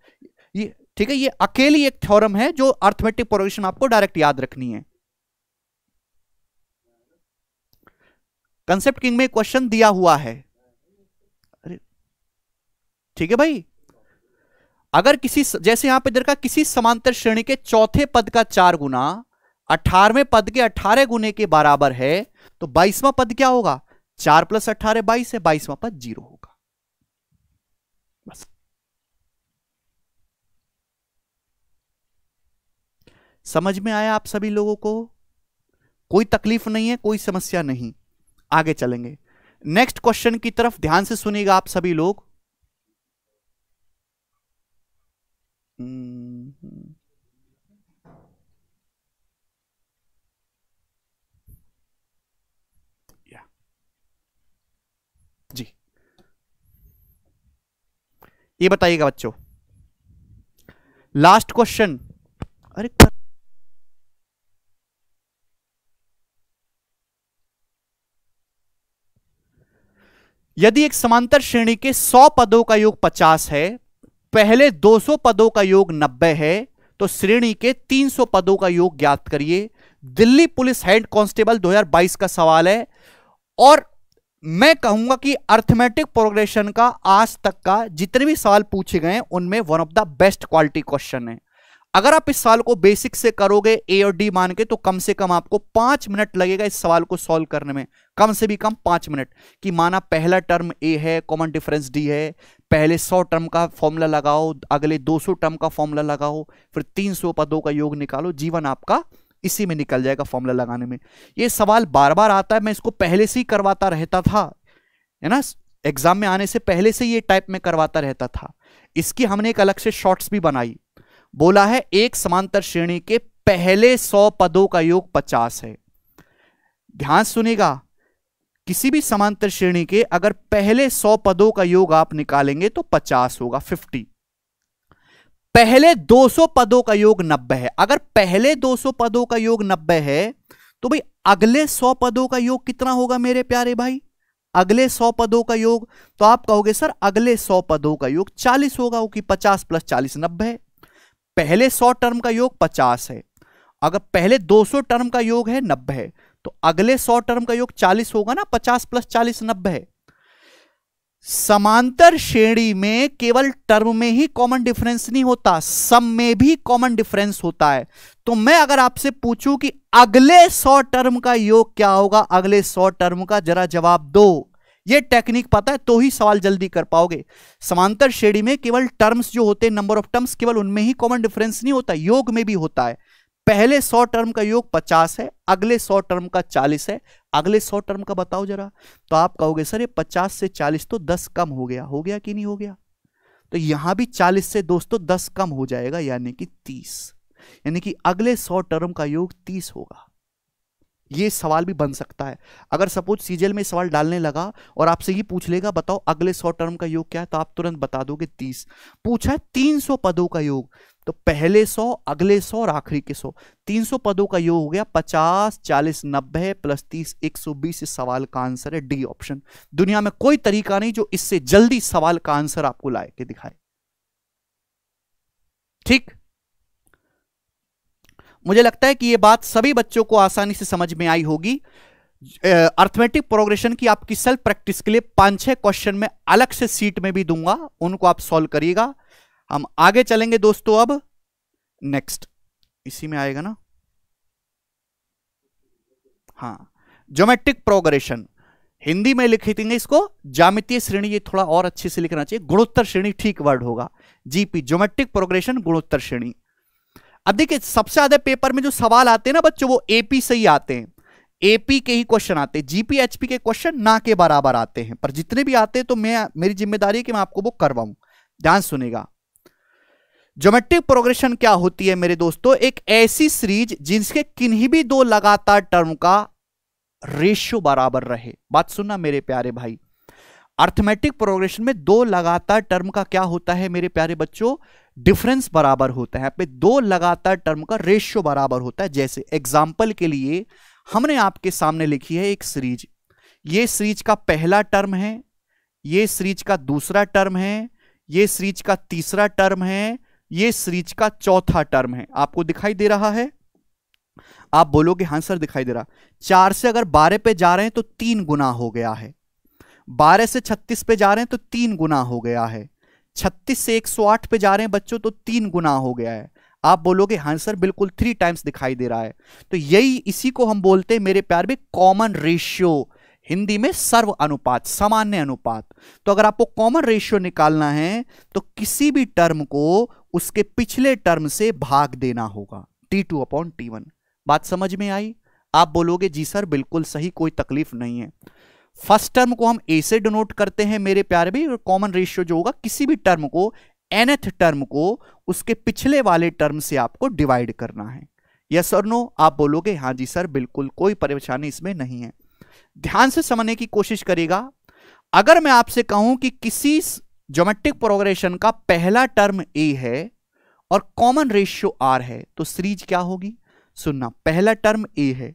ये ठीक है ये अकेली एक थ्योरम है जो अर्थमेटिक प्रोग्रेशन आपको डायरेक्ट याद रखनी है कंसेप्ट किंग में क्वेश्चन दिया हुआ है अरे ठीक है भाई अगर किसी जैसे यहां पर का किसी समांतर श्रेणी के चौथे पद का चार गुना अठारवें पद के अठारह गुने के बराबर है तो बाईसवां पद क्या होगा चार प्लस अठारह बाईस है बाईसवां पद जीरो होगा बस समझ में आया आप सभी लोगों को कोई तकलीफ नहीं है कोई समस्या नहीं आगे चलेंगे नेक्स्ट क्वेश्चन की तरफ ध्यान से सुनेगा आप सभी लोग hmm. ये बताइएगा बच्चों लास्ट क्वेश्चन अरे यदि एक समांतर श्रेणी के 100 पदों का योग 50 है पहले 200 पदों का योग 90 है तो श्रेणी के 300 पदों का योग ज्ञात करिए दिल्ली पुलिस हेड कांस्टेबल 2022 का सवाल है और मैं कहूंगा कि अर्थमेटिक प्रोग्रेशन का आज तक का जितने भी सवाल पूछे गए उनमें one of the best quality question है अगर आप इस साल को बेसिक से करोगे ए और डी मान के तो कम से कम आपको पांच मिनट लगेगा इस सवाल को सॉल्व करने में कम से भी कम पांच मिनट कि माना पहला टर्म ए है कॉमन डिफरेंस डी है पहले सौ टर्म का फॉर्मूला लगाओ अगले दो सौ टर्म का फॉर्मूला लगाओ फिर तीन सौ पदों का योग निकालो जीवन आपका इसी में निकल जाएगा फॉर्मूला लगाने में ये सवाल बार बार आता है मैं इसको पहले से ही करवाता रहता था है ना एग्जाम में आने से पहले से ये टाइप में करवाता रहता था इसकी हमने एक अलग से शॉर्ट्स भी बनाई बोला है एक समांतर श्रेणी के पहले सौ पदों का योग पचास है ध्यान सुनेगा किसी भी समांतर श्रेणी के अगर पहले सौ पदों का योग आप निकालेंगे तो पचास होगा फिफ्टी पहले 200 पदों का योग 90 है अगर पहले 200 पदों का योग 90 है तो भाई अगले 100 पदों का योग कितना होगा मेरे प्यारे भाई अगले 100 पदों का योग तो आप कहोगे सर अगले 100 पदों का योग 40 होगा कि 50 प्लस चालीस नब्बे है पहले 100 टर्म का योग 50 है अगर पहले 200 टर्म का योग है 90 है तो अगले 100 टर्म का योग 40 होगा ना 50 प्लस चालीस नब्बे है समांतर श्रेणी में केवल टर्म में ही कॉमन डिफरेंस नहीं होता सम में भी कॉमन डिफरेंस होता है तो मैं अगर आपसे पूछूं कि अगले सौ टर्म का योग क्या होगा अगले सौ टर्म का जरा जवाब दो ये टेक्निक पता है तो ही सवाल जल्दी कर पाओगे समांतर श्रेणी में केवल टर्म्स जो होते हैं नंबर ऑफ टर्म्स केवल उनमें ही कॉमन डिफरेंस नहीं होता योग में भी होता है पहले सौ टर्म का योग पचास है अगले सौ टर्म का चालीस है अगले सौ टर्म का बताओ जरा तो आप कहोगे सर ये पचास से चालीस तो दस कम हो गया हो गया कि नहीं हो गया तो यहां भी चालीस से दोस्तों दस कम हो जाएगा यानी कि तीस यानी कि अगले सौ टर्म का योग तीस होगा ये सवाल भी बन सकता है अगर सपोज सीजल में सवाल डालने लगा और आपसे ये पूछ लेगा बताओ अगले सौ टर्म का योग क्या है तो आप तुरंत बता दोगे तीस पूछा है तीन सौ पदों का योग तो पहले सौ अगले सौ और आखिरी के सौ तीन सौ पदों का योग हो गया पचास चालीस नब्बे प्लस तीस एक सौ बीस इस सवाल का आंसर है डी ऑप्शन दुनिया में कोई तरीका नहीं जो इससे जल्दी सवाल का आंसर आपको लाए के दिखाए ठीक मुझे लगता है कि यह बात सभी बच्चों को आसानी से समझ में आई होगी अर्थमेटिक प्रोग्रेशन की आपकी सेल्फ प्रैक्टिस के लिए पांच छह क्वेश्चन में अलग से सीट में भी दूंगा उनको आप सॉल्व करिएगा हम आगे चलेंगे दोस्तों अब नेक्स्ट इसी में आएगा ना हाँ ज्योमेट्रिक प्रोग्रेशन हिंदी में लिख देंगे इसको जामितीय श्रेणी ये थोड़ा और अच्छे से लिखना चाहिए गुणोत्तर श्रेणी ठीक वर्ड होगा जीपी ज्योमेट्रिक प्रोग्रेशन गुणोत्तर श्रेणी अब देखिए सबसे ज्यादा पेपर में जो सवाल आते हैं ना बच्चों वो एपी से ही आते हैं एपी के ही क्वेश्चन आते हैं जीपी एचपी के क्वेश्चन ना के बराबर आते हैं पर जितने भी आते हैं तो मैं मेरी जिम्मेदारी है कि मैं आपको वो करवाऊं ध्यान सुनेगा ज्योमेट्रिक प्रोग्रेशन क्या होती है मेरे दोस्तों एक ऐसी सीरीज जिसके किन्हीं भी दो लगातार टर्म का रेशियो बराबर रहे बात सुनना मेरे प्यारे भाई अर्थमेटिक प्रोग्रेशन में दो लगातार टर्म का क्या होता है मेरे प्यारे बच्चों डिफरेंस बराबर होता है पे दो लगातार टर्म का रेशियो बराबर होता है जैसे एग्जाम्पल के लिए हमने आपके सामने लिखी है एक सीरीज ये सीरीज का पहला टर्म है ये सीरीज का दूसरा टर्म है ये सीरीज का तीसरा टर्म है ये सीरीज का चौथा टर्म है आपको दिखाई दे रहा है आप बोलोगे हाँ सर दिखाई दे रहा चार से अगर बारह पे जा रहे हैं तो तीन गुना हो गया है बारह से छत्तीस पे जा रहे हैं तो तीन गुना हो गया है छत्तीस से एक सौ आठ पे जा रहे हैं बच्चों तो तीन गुना हो गया है आप बोलोगे हाँ सर बिल्कुल थ्री टाइम्स दिखाई दे रहा है तो यही इसी को हम बोलते हैं मेरे प्यार में कॉमन रेशियो हिंदी में सर्व अनुपात सामान्य अनुपात तो अगर आपको कॉमन रेशियो निकालना है तो किसी भी टर्म को उसके पिछले टर्म से भाग देना होगा t two upon t one बात समझ में आई आप बोलोगे जी सर बिल्कुल सही कोई तकलीफ नहीं है फर्स्ट टर्म को हम ए से डिनोट करते हैं मेरे प्यारे भी और कॉमन रेशियो जो होगा किसी भी टर्म को एनथ टर्म को उसके पिछले वाले टर्म से आपको डिवाइड करना है यस और नो आप बोलोगे हाँ जी सर बिल्कुल कोई परेशानी इसमें नहीं है ध्यान से समझने की कोशिश करेगा अगर मैं आपसे कहूं कि किसी ज्योमेट्रिक प्रोग्रेशन का पहला टर्म ए है और कॉमन रेशियो आर है तो सीरीज क्या होगी सुनना पहला टर्म ए है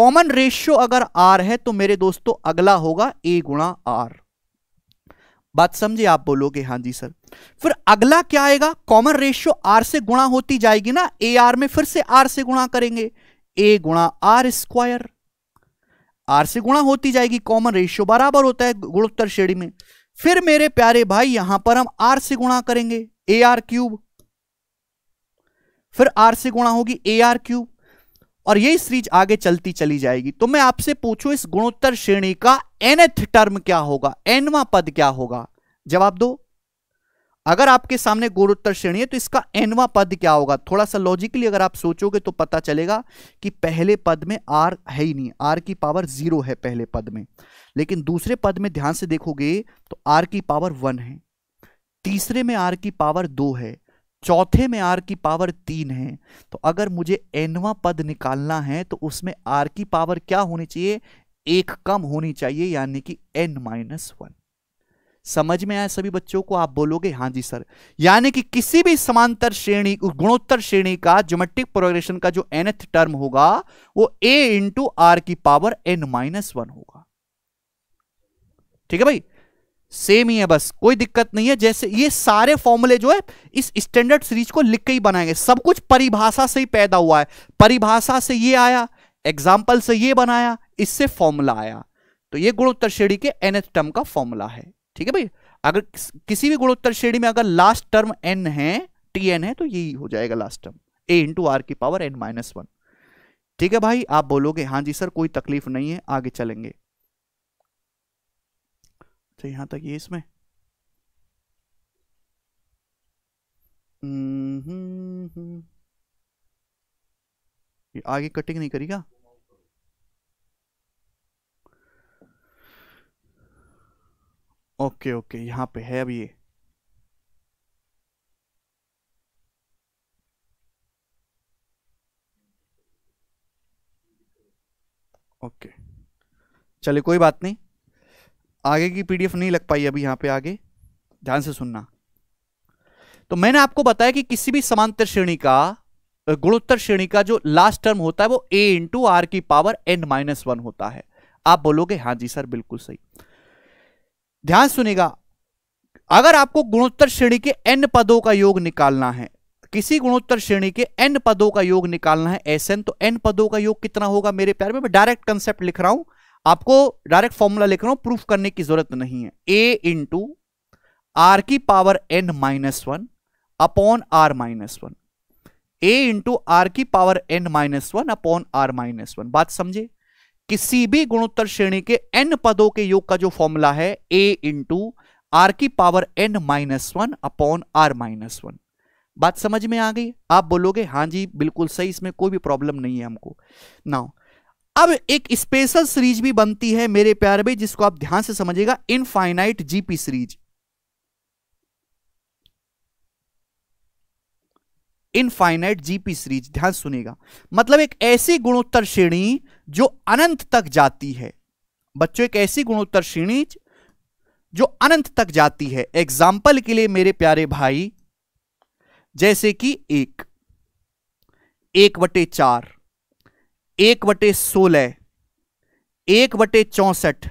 कॉमन रेशियो अगर आर है तो मेरे दोस्तों अगला होगा ए गुणा आर बात समझे आप बोलोगे हाँ जी सर फिर अगला क्या आएगा कॉमन रेशियो आर से गुणा होती जाएगी ना ए आर में फिर से आर से गुणा करेंगे ए गुणा आर स्क्वायर आर से गुणा होती जाएगी कॉमन रेशियो बराबर होता है गुणोत्तर श्रेणी में फिर मेरे प्यारे भाई यहां पर हम आर से गुणा करेंगे ए आर क्यूब फिर आर से गुणा होगी ए आर क्यूब और यही सीरीज आगे चलती चली जाएगी तो मैं आपसे पूछूं इस गुणोत्तर श्रेणी का एनथ टर्म क्या होगा एनवा पद क्या होगा जवाब दो अगर आपके सामने गुणोत्तर श्रेणी है तो इसका एनवा पद क्या होगा थोड़ा सा लॉजिकली अगर आप सोचोगे तो पता चलेगा कि पहले पद में आर है ही नहीं आर की पावर जीरो है पहले पद में लेकिन दूसरे पद में ध्यान से देखोगे तो आर की पावर वन है तीसरे में आर की पावर दो है चौथे में आर की पावर तीन है तो अगर मुझे एनवा पद निकालना है तो उसमें आर की पावर क्या होनी चाहिए एक कम होनी चाहिए यानी कि एन माइनस वन समझ में आया सभी बच्चों को आप बोलोगे हाँ जी सर यानी कि किसी भी समांतर श्रेणी गुणोत्तर श्रेणी का ज्योमेट्रिक प्रोग्रेशन का जो एनथ टर्म होगा वो ए इंटू आर की पावर एन माइनस वन होगा ठीक है भाई सेम ही है बस कोई दिक्कत नहीं है जैसे ये सारे फॉर्मूले जो है इस स्टैंडर्ड सीरीज को लिख के ही बनाएंगे सब कुछ परिभाषा से ही पैदा हुआ है परिभाषा से ये आया एग्जाम्पल से ये बनाया इससे फॉर्मूला आया तो ये गुणोत्तर श्रेणी के एनथ टर्म का फॉर्मूला है ठीक है भाई अगर किसी भी गुणोत्तर श्रेणी में अगर लास्ट टर्म एन है टी एन है तो यही हो जाएगा last term a into r की पावर एन माइनस वन ठीक है भाई आप बोलोगे हाँ जी सर कोई तकलीफ नहीं है आगे चलेंगे तो अच्छा, यहां तक ये इसमें हम्म, हम्म, हम्म। आगे कटिंग नहीं करेगा ओके ओके यहाँ पे है अब ये ओके चलिए कोई बात नहीं आगे की पीडीएफ नहीं लग पाई अभी यहाँ पे आगे ध्यान से सुनना तो मैंने आपको बताया कि किसी भी समांतर श्रेणी का गुणोत्तर श्रेणी का जो लास्ट टर्म होता है वो ए इंटू आर की पावर एन माइनस वन होता है आप बोलोगे हाँ जी सर बिल्कुल सही ध्यान सुनेगा अगर आपको गुणोत्तर श्रेणी के एन पदों का योग निकालना है किसी गुणोत्तर श्रेणी के एन पदों का योग निकालना है एस तो एन पदों का योग कितना होगा मेरे प्यार में मैं डायरेक्ट कंसेप्ट लिख रहा हूं आपको डायरेक्ट फॉर्मूला लिख रहा हूं प्रूफ करने की जरूरत नहीं है ए इंटू आर की power n minus one upon r minus one a into r की power n minus one upon r minus one बात समझे किसी भी गुणोत्तर श्रेणी के एन पदों के योग का जो फॉर्मूला है ए इंटू आर की power n minus one upon r minus one बात समझ में आ गई आप बोलोगे हाँ जी बिल्कुल सही इसमें कोई भी प्रॉब्लम नहीं है हमको नाउ अब एक स्पेशल सीरीज भी बनती है मेरे प्यार भाई जिसको आप ध्यान से समझिएगा infinite GP series infinite GP series ध्यान सुनेगा मतलब एक ऐसी गुणोत्तर श्रेणी जो अनंत तक जाती है बच्चों एक ऐसी गुणोत्तर श्रेणी जो अनंत तक जाती है एग्जाम्पल के लिए मेरे प्यारे भाई जैसे कि एक एक बटे चार एक बटे सोलह एक बटे चौसठ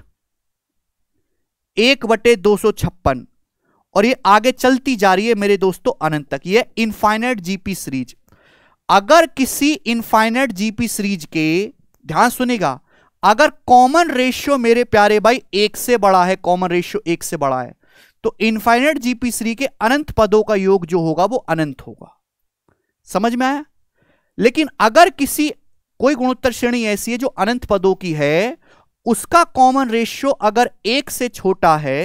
एक बटे दो सौ छप्पन और ये आगे चलती जा रही है मेरे दोस्तों अनंत तक ये इनफाइनाइट जीपी सीरीज अगर किसी इनफाइनाइट जीपी सीरीज के ध्यान सुनेगा अगर कॉमन रेशियो मेरे प्यारे भाई एक से बड़ा है कॉमन रेशियो एक से बड़ा है तो इनफाइनाइट जीपी सीरीज के अनंत पदों का योग जो होगा वो अनंत होगा समझ में आया लेकिन अगर किसी कोई गुणोत्तर श्रेणी ऐसी है जो अनंत पदों की है उसका कॉमन रेशियो अगर एक से छोटा है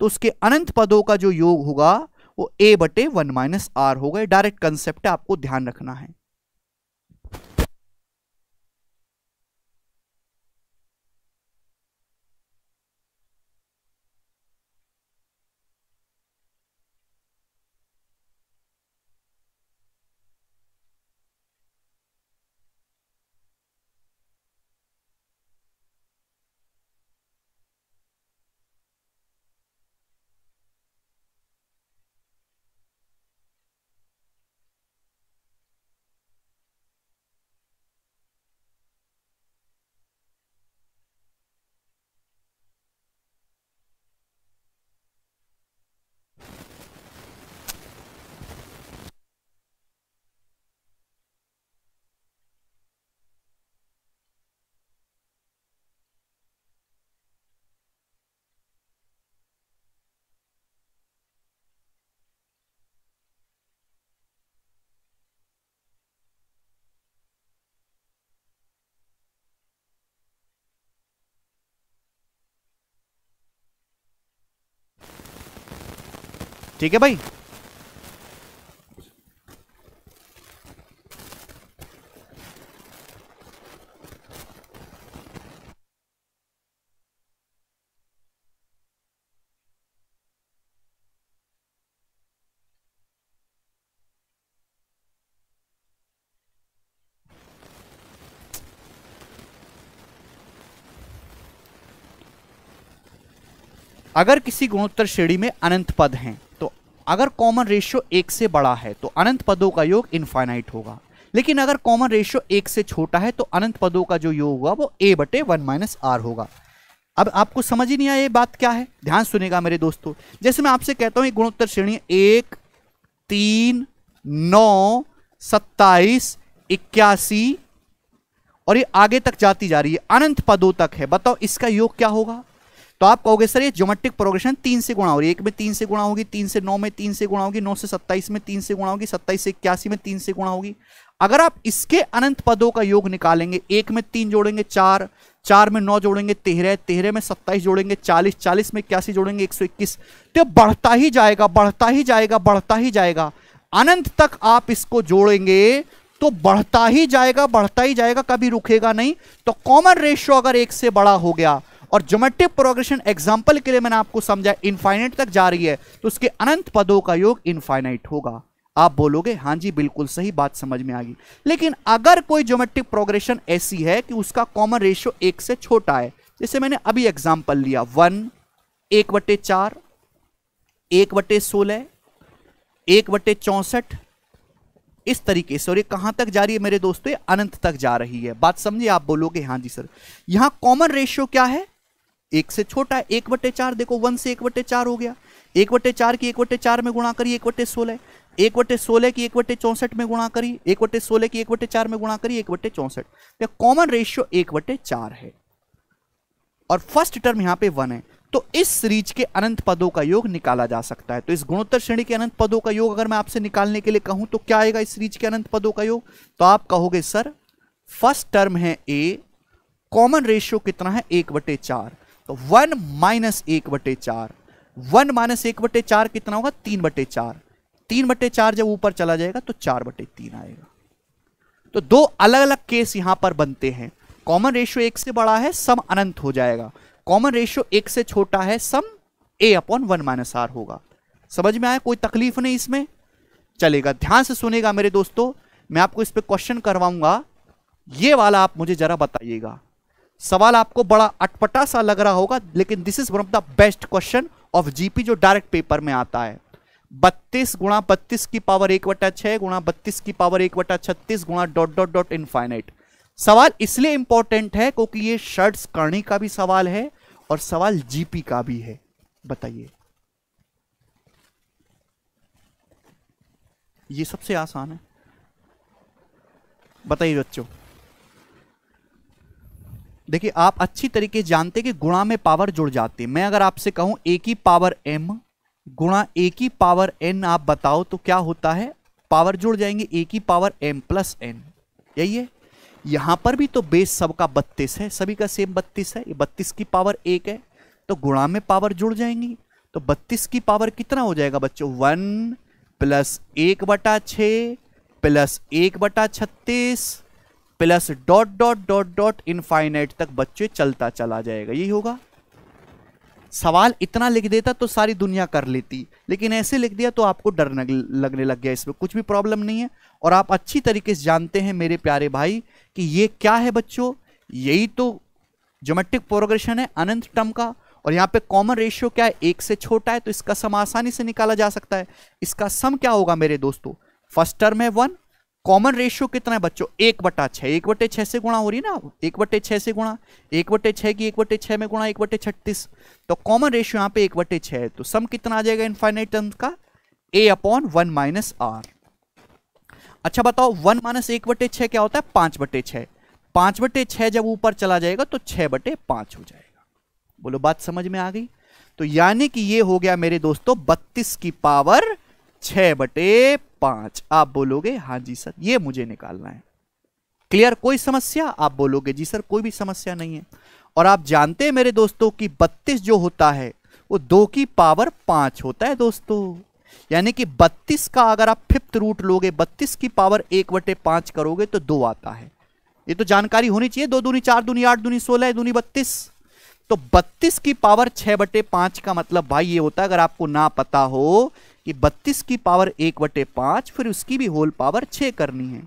तो उसके अनंत पदों का जो योग होगा वो ए बटे वन माइनस आर होगा डायरेक्ट कंसेप्ट आपको ध्यान रखना है ठीक है भाई अगर किसी गुणोत्तर श्रेणी में अनंत पद हैं अगर कॉमन रेशियो एक से बड़ा है तो अनंत पदों का योग इनफाइनाइट होगा लेकिन अगर कॉमन रेशियो एक से छोटा है तो अनंत पदों का जो योग होगा वो ए बटे वन माइनस आर होगा अब आपको समझ ही नहीं आया ये बात क्या है ध्यान सुनेगा मेरे दोस्तों जैसे मैं आपसे कहता हूँ गुणोत्तर श्रेणी एक तीन नौ सत्ताईस इक्यासी और ये आगे तक जाती जा रही है अनंत पदों तक है बताओ इसका योग क्या होगा तो आप कहोगे सर ये जोमेट्रिक प्रोग्रेशन तीन से गुणा हो रही है एक में तीन से गुणा होगी तीन से नौ में तीन से गुणा होगी नौ से सत्ताईस में तीन से गुणा होगी सत्ताईस से इक्यासी में तीन से गुणा होगी अगर आप इसके अनंत पदों का योग निकालेंगे एक में तीन जोड़ेंगे चार चार में नौ जोड़ेंगे तेरह तेरह में सत्ताईस जोड़ेंगे चालीस चालीस में इक्यासी जोड़ेंगे एक सौ इक्कीस तो बढ़ता ही जाएगा बढ़ता ही जाएगा बढ़ता ही जाएगा अनंत तक आप इसको जोड़ेंगे तो बढ़ता ही जाएगा बढ़ता ही जाएगा कभी रुकेगा नहीं तो कॉमन रेशियो अगर एक से बड़ा हो गया और जोमेट्रिक प्रोग्रेशन एग्जाम्पल के लिए मैंने आपको समझा इनफाइनाइट तक जा रही है तो उसके अनंत पदों का योग इनफाइनाइट होगा आप बोलोगे हाँ जी बिल्कुल सही बात समझ में आ गई लेकिन अगर कोई जोमेट्रिक प्रोग्रेशन ऐसी है कि उसका कॉमन रेशियो एक से छोटा है जैसे मैंने अभी एग्जाम्पल लिया वन एक बटे चार एक बटे सोलह एक बटे चौंसठ इस तरीके से और ये कहां तक जा रही है मेरे दोस्तों ये अनंत तक जा रही है बात समझिए आप बोलोगे हाँ जी सर यहां कॉमन रेशियो क्या है एक से छोटा एक बटे चार देखो वन से एक बटे चार हो गया एक बटे चार की एक बटे चार में गुणा करिए एक बटे सोलह एक बटे सोलह की एक बटे चौंसठ में गुणा करिए एक बटे सोलह की एक बटे चार में गुणा करिए एक बटे चौंसठ तो कॉमन रेशियो एक बटे चार है और फर्स्ट टर्म यहां पे वन है तो इस सीरीज के अनंत पदों का योग निकाला जा सकता है तो इस गुणोत्तर श्रेणी के अनंत पदों का योग अगर मैं आपसे निकालने के लिए कहूं तो क्या आएगा इस सीरीज के अनंत पदों का योग तो आप कहोगे सर फर्स्ट टर्म है ए कॉमन रेशियो कितना है एक बटे चार वन माइनस एक बटे चार वन माइनस एक बटे चार कितना होगा तीन बटे चार तीन बटे चार जब ऊपर चला जाएगा तो चार बटे तीन आएगा तो दो अलग अलग केस यहां पर बनते हैं कॉमन रेशियो एक से बड़ा है सम अनंत हो जाएगा कॉमन रेशियो एक से छोटा है sum a upon one minus r होगा समझ में आया कोई तकलीफ नहीं इसमें चलेगा ध्यान से सुनेगा मेरे दोस्तों मैं आपको इस पर क्वेश्चन करवाऊंगा ये वाला आप मुझे जरा बताइएगा सवाल आपको बड़ा अटपटा सा लग रहा होगा लेकिन this is one of the best question of GP जो डायरेक्ट पेपर में आता है बत्तीस गुणा बत्तीस की पावर एक बटा छह गुणा बत्तीस की पावर एक बटा छत्तीस गुणा डॉट डॉट डॉट इनफाइनाइट सवाल इसलिए इंपॉर्टेंट है क्योंकि ये शर्ट्स कर्णी का भी सवाल है और सवाल जीपी का भी है बताइए ये सबसे आसान है बताइए बच्चों देखिए आप अच्छी तरीके जानते कि गुणा में पावर जुड़ जाती है मैं अगर आपसे कहूँ ए की पावर एम गुणा ए की पावर एन आप बताओ तो क्या होता है पावर जुड़ जाएंगे ए की पावर एम प्लस एन यही है यहाँ पर भी तो बेस सबका बत्तीस है सभी का सेम बत्तीस है ये बत्तीस की पावर एक है तो गुणा में पावर जुड़ जाएंगी तो बत्तीस की पावर कितना हो जाएगा बच्चों वन प्लस एक बटा छ प्लस एक बटा छत्तीस plus dot dot dot dot infinite तक बच्चे चलता चला जाएगा यही होगा सवाल इतना लिख देता तो सारी दुनिया कर लेती लेकिन ऐसे लिख दिया तो आपको डर लगने लग गया इसमें कुछ भी प्रॉब्लम नहीं है और आप अच्छी तरीके से जानते हैं मेरे प्यारे भाई कि ये क्या है बच्चों यही तो जोमेट्रिक प्रोग्रेशन है अनंत टर्म का और यहाँ पे कॉमन रेशियो क्या है एक से छोटा है तो इसका सम आसानी से निकाला जा सकता है इसका सम क्या होगा मेरे दोस्तों फर्स्ट टर्म है वन कॉमन रेशियो कितना है बच्चों एक बटा छः एक बटे छः से गुणा हो रही है ना एक बटे छः से गुणा एक बटे छः की एक बटे छः में गुणा एक बटे छत्तीस तो कॉमन रेशियो यहाँ पे एक बटे छः है तो सम कितना आ जाएगा इनफाइनाइट टर्म का a upon one minus r अच्छा बताओ वन माइनस एक बटे छः क्या होता है पाँच बटे छः पाँच बटे छः जब ऊपर चला जाएगा तो छः बटे पाँच हो जाएगा बोलो बात समझ में आ गई तो यानी कि ये हो गया मेरे दोस्तों बत्तीस की पावर छह बटे पांच आप बोलोगे हाँ जी सर ये मुझे निकालना है क्लियर कोई समस्या आप बोलोगे जी सर कोई भी समस्या नहीं है और आप जानते हैं मेरे दोस्तों कि बत्तीस जो होता है वो दो की पावर पांच होता है दोस्तों यानी कि बत्तीस का अगर आप फिफ्थ रूट लोगे बत्तीस की पावर एक बटे पांच करोगे तो दो आता है ये तो जानकारी होनी चाहिए दो दूनी चार दूनी आठ दूनी सोलह दूनी बत्तीस तो बत्तीस की पावर छह बटे पांच का मतलब भाई ये होता है अगर आपको ना पता हो कि 32 की पावर एक बटे पाँच फिर उसकी भी होल पावर छ करनी है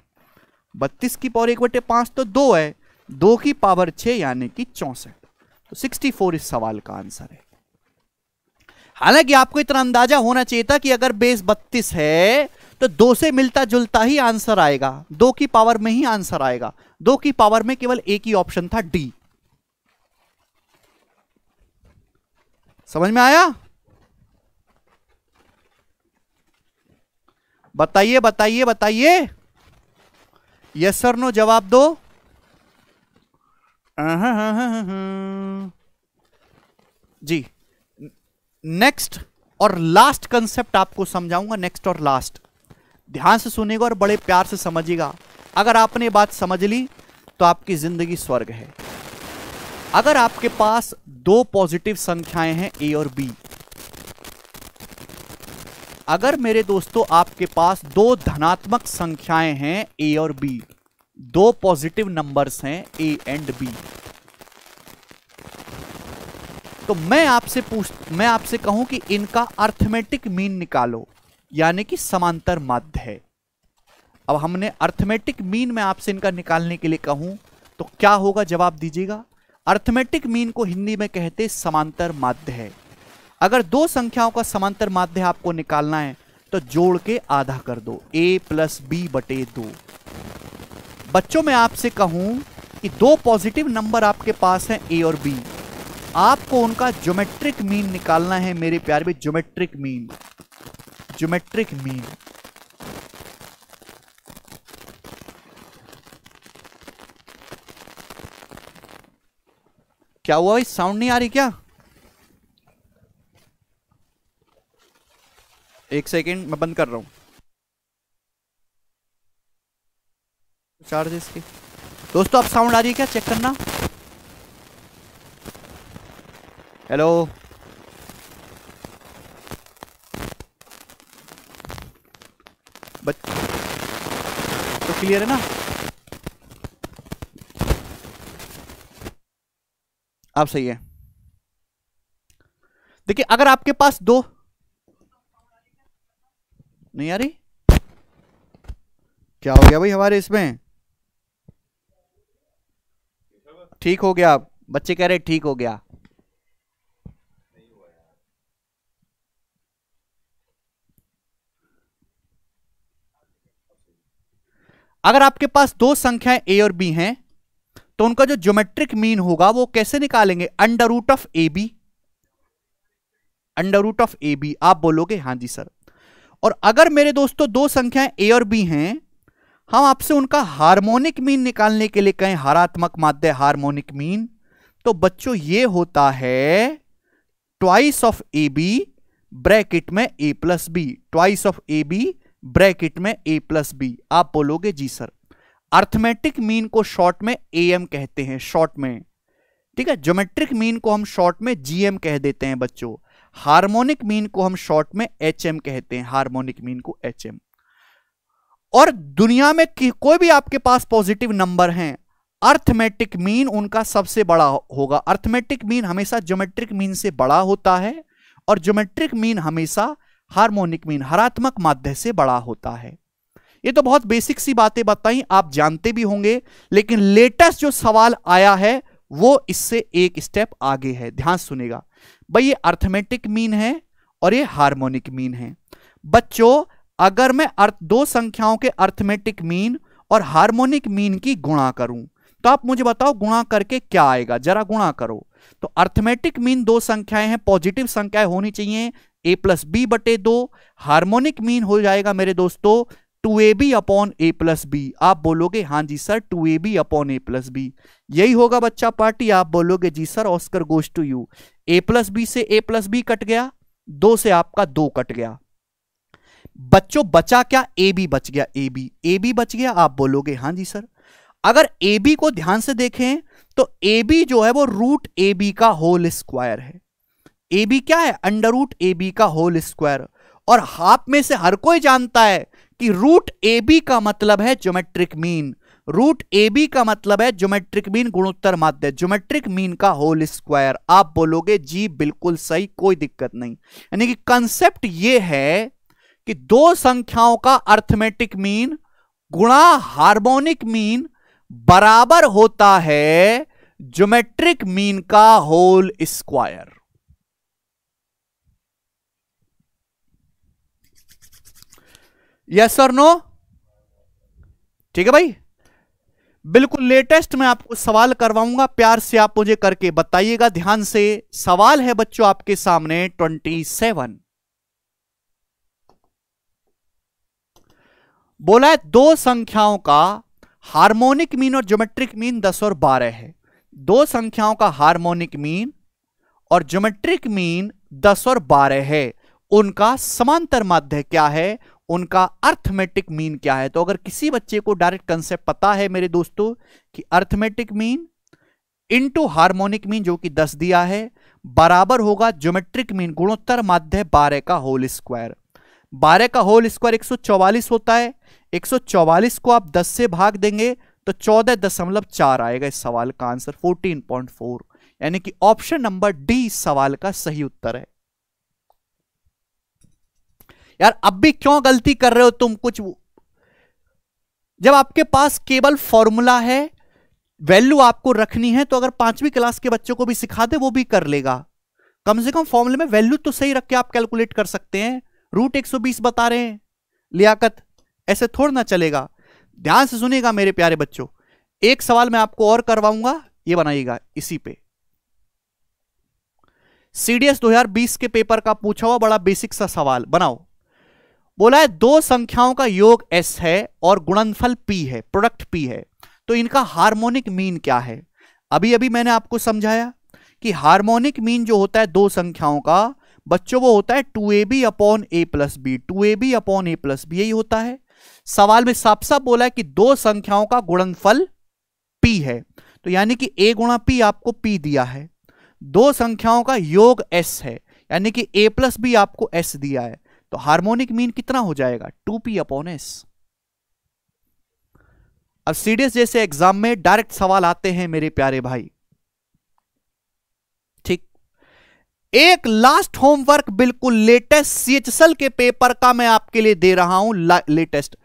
32 की पावर एक बटे पाँच तो दो है दो की पावर छः यानी कि चौंसठ तो 64 इस सवाल का आंसर है हालांकि आपको इतना अंदाजा होना चाहिए था कि अगर बेस 32 है तो दो से मिलता जुलता ही आंसर आएगा दो की पावर में ही आंसर आएगा दो की पावर में केवल एक ही ऑप्शन था डी समझ में आया बताइए बताइए बताइए यस सर नो जवाब दो जी नेक्स्ट और लास्ट कंसेप्ट आपको समझाऊंगा नेक्स्ट और लास्ट ध्यान से सुनेगा और बड़े प्यार से समझिएगा अगर आपने बात समझ ली तो आपकी जिंदगी स्वर्ग है अगर आपके पास दो पॉजिटिव संख्याएं हैं ए और बी अगर मेरे दोस्तों आपके पास दो धनात्मक संख्याएं हैं ए और बी दो पॉजिटिव नंबर्स हैं ए एंड बी तो मैं आपसे पूछ मैं आपसे कहूं कि इनका अर्थमेटिक मीन निकालो यानी कि समांतर माध्य है अब हमने अर्थमेटिक मीन में आपसे इनका निकालने के लिए कहूं तो क्या होगा जवाब दीजिएगा अर्थमेटिक मीन को हिंदी में कहते समांतर माध्य है अगर दो संख्याओं का समांतर माध्य आपको निकालना है तो जोड़ के आधा कर दो ए प्लस बी बटे दो बच्चों में आपसे कहूं कि दो पॉजिटिव नंबर आपके पास हैं ए और बी आपको उनका ज्योमेट्रिक मीन निकालना है मेरे प्यार में ज्योमेट्रिक मीन ज्योमेट्रिक मीन क्या हुआ भाई साउंड नहीं आ रही क्या एक सेकेंड मैं बंद कर रहा हूँ चार्ज इसकी दोस्तों अब साउंड आ रही है क्या चेक करना हेलो बच तो क्लियर है ना आप सही है देखिए अगर आपके पास दो नहीं आ रही क्या हो गया भाई हमारे इसमें ठीक हो गया बच्चे कह रहे ठीक हो गया अगर आपके पास दो संख्याएं ए और बी हैं तो उनका जो ज्योमेट्रिक मीन होगा वो कैसे निकालेंगे under root of a b under root of a b आप बोलोगे हां जी सर और अगर मेरे दोस्तों दो संख्याएं ए और बी हैं हम आपसे उनका हार्मोनिक मीन निकालने के लिए कहें हारात्मक माध्य हार्मोनिक मीन तो बच्चों ये होता है twice of a b bracket में a plus b twice of a b bracket में ए प्लस बी आप बोलोगे जी सर अर्थमेटिक मीन को शॉर्ट में ए एम कहते हैं शॉर्ट में ठीक है ज्योमेट्रिक मीन को हम शॉर्ट में जी एम कह देते हैं बच्चों हार्मोनिक मीन को हम शॉर्ट में एच एम कहते हैं हार्मोनिक मीन को एच एम और दुनिया में कोई भी आपके पास पॉजिटिव नंबर हैं अर्थमेटिक मीन उनका सबसे बड़ा होगा अर्थमेटिक मीन हमेशा ज्योमेट्रिक मीन से बड़ा होता है और ज्योमेट्रिक मीन हमेशा हार्मोनिक मीन हरात्मक माध्य से बड़ा होता है ये तो बहुत बेसिक सी बातें बताई आप जानते भी होंगे लेकिन लेटेस्ट जो सवाल आया है वो इससे एक स्टेप आगे है ध्यान सुनेगा भाई ये अर्थमेटिक मीन है और ये हार्मोनिक मीन है बच्चों अगर मैं अर्थ दो संख्याओं के अर्थमेटिक मीन और हार्मोनिक मीन की गुणा करूं तो आप मुझे बताओ गुणा करके क्या आएगा जरा गुणा करो तो अर्थमेटिक मीन दो संख्याएं हैं पॉजिटिव संख्याएं होनी चाहिए ए प्लस बी बटे दो हार्मोनिक मीन हो जाएगा मेरे दोस्तों two A B upon A plus B आप बोलोगे हाँ जी sir two A B upon A plus B यही होगा बच्चा पार्टी आप बोलोगे जी sir Oscar goes to you A plus B से ए प्लस बी कट गया दो से आपका दो कट गया बच्चों बचा क्या ए बी बच गया ए बी ए बी बच गया आप बोलोगे हाँ जी सर अगर ए बी को ध्यान से देखें तो ए बी जो है वो रूट ए बी का होल स्क्वायर है ए बी क्या है अंडर रूट ए बी का होल स्क्वायर और हाफ में से हर कोई जानता है कि रूट ए बी का मतलब है geometric mean root A B का मतलब है ज्योमेट्रिक मीन गुणोत्तर माध्य ज्योमेट्रिक मीन का होल स्क्वायर आप बोलोगे जी बिल्कुल सही कोई दिक्कत नहीं यानी कि कंसेप्ट यह है कि दो संख्याओं का अर्थमेटिक मीन गुणा हार्मोनिक मीन बराबर होता है ज्योमेट्रिक मीन का होल स्क्वायर यस और नो ठीक है भाई बिल्कुल लेटेस्ट मैं आपको सवाल करवाऊंगा प्यार से आप मुझे करके बताइएगा ध्यान से सवाल है बच्चों आपके सामने ट्वेंटी सेवन बोला है दो संख्याओं का हार्मोनिक मीन और ज्योमेट्रिक मीन दस और बारह है दो संख्याओं का हार्मोनिक मीन और ज्योमेट्रिक मीन दस और बारह है उनका समांतर माध्य क्या है उनका अर्थमेटिक मीन क्या है तो अगर किसी बच्चे को डायरेक्ट कंसेप्ट पता है मेरे दोस्तों कि arithmetic mean into harmonic mean जो कि दस दिया है बराबर होगा ज्योमेट्रिक मीन गुणोत्तर माध्य बारह का होल स्क्वायर बारह का होल स्क्वायर एक 144 होता है 144 को आप 10 से भाग देंगे तो चौदह दशमलव चार आएगा इस सवाल का आंसर 14.4 यानी कि ऑप्शन नंबर डी सवाल का सही उत्तर है यार अब भी क्यों गलती कर रहे हो तुम कुछ जब आपके पास केवल फॉर्मूला है वैल्यू आपको रखनी है तो अगर पांचवी क्लास के बच्चों को भी सिखा दे वो भी कर लेगा कम से कम फॉर्मूले में वैल्यू तो सही रख के आप कैलकुलेट कर सकते हैं रूट बीस बता रहे हैं लियाकत ऐसे थोड़ ना चलेगा ध्यान से सुनेगा मेरे प्यारे बच्चों एक सवाल मैं आपको और करवाऊंगा ये बनाइएगा इसी पे सीडीएस 2020 के पेपर का पूछा हुआ बड़ा बेसिक सा सवाल बनाओ बोला है दो संख्याओं का योग एस है और गुणनफल पी है प्रोडक्ट पी है तो इनका हार्मोनिक मीन क्या है अभी अभी मैंने आपको समझाया कि हार्मोनिक मीन जो होता है दो संख्याओं का बच्चों वो होता है two A B upon A plus B two A B upon A plus B यही होता है सवाल में साफ साफ बोला है कि दो संख्याओं का गुणनफल पी है तो यानी कि ए गुणा पी आपको पी दिया है दो संख्याओं का योग एस है यानी कि ए प्लस बी आपको एस दिया है तो हार्मोनिक मीन कितना हो जाएगा टू पी अपॉन एस अब सीडीएस जैसे एग्जाम में डायरेक्ट सवाल आते हैं मेरे प्यारे भाई ठीक एक लास्ट होमवर्क बिल्कुल लेटेस्ट सीएचएसएल के पेपर का मैं आपके लिए दे रहा हूं लेटेस्ट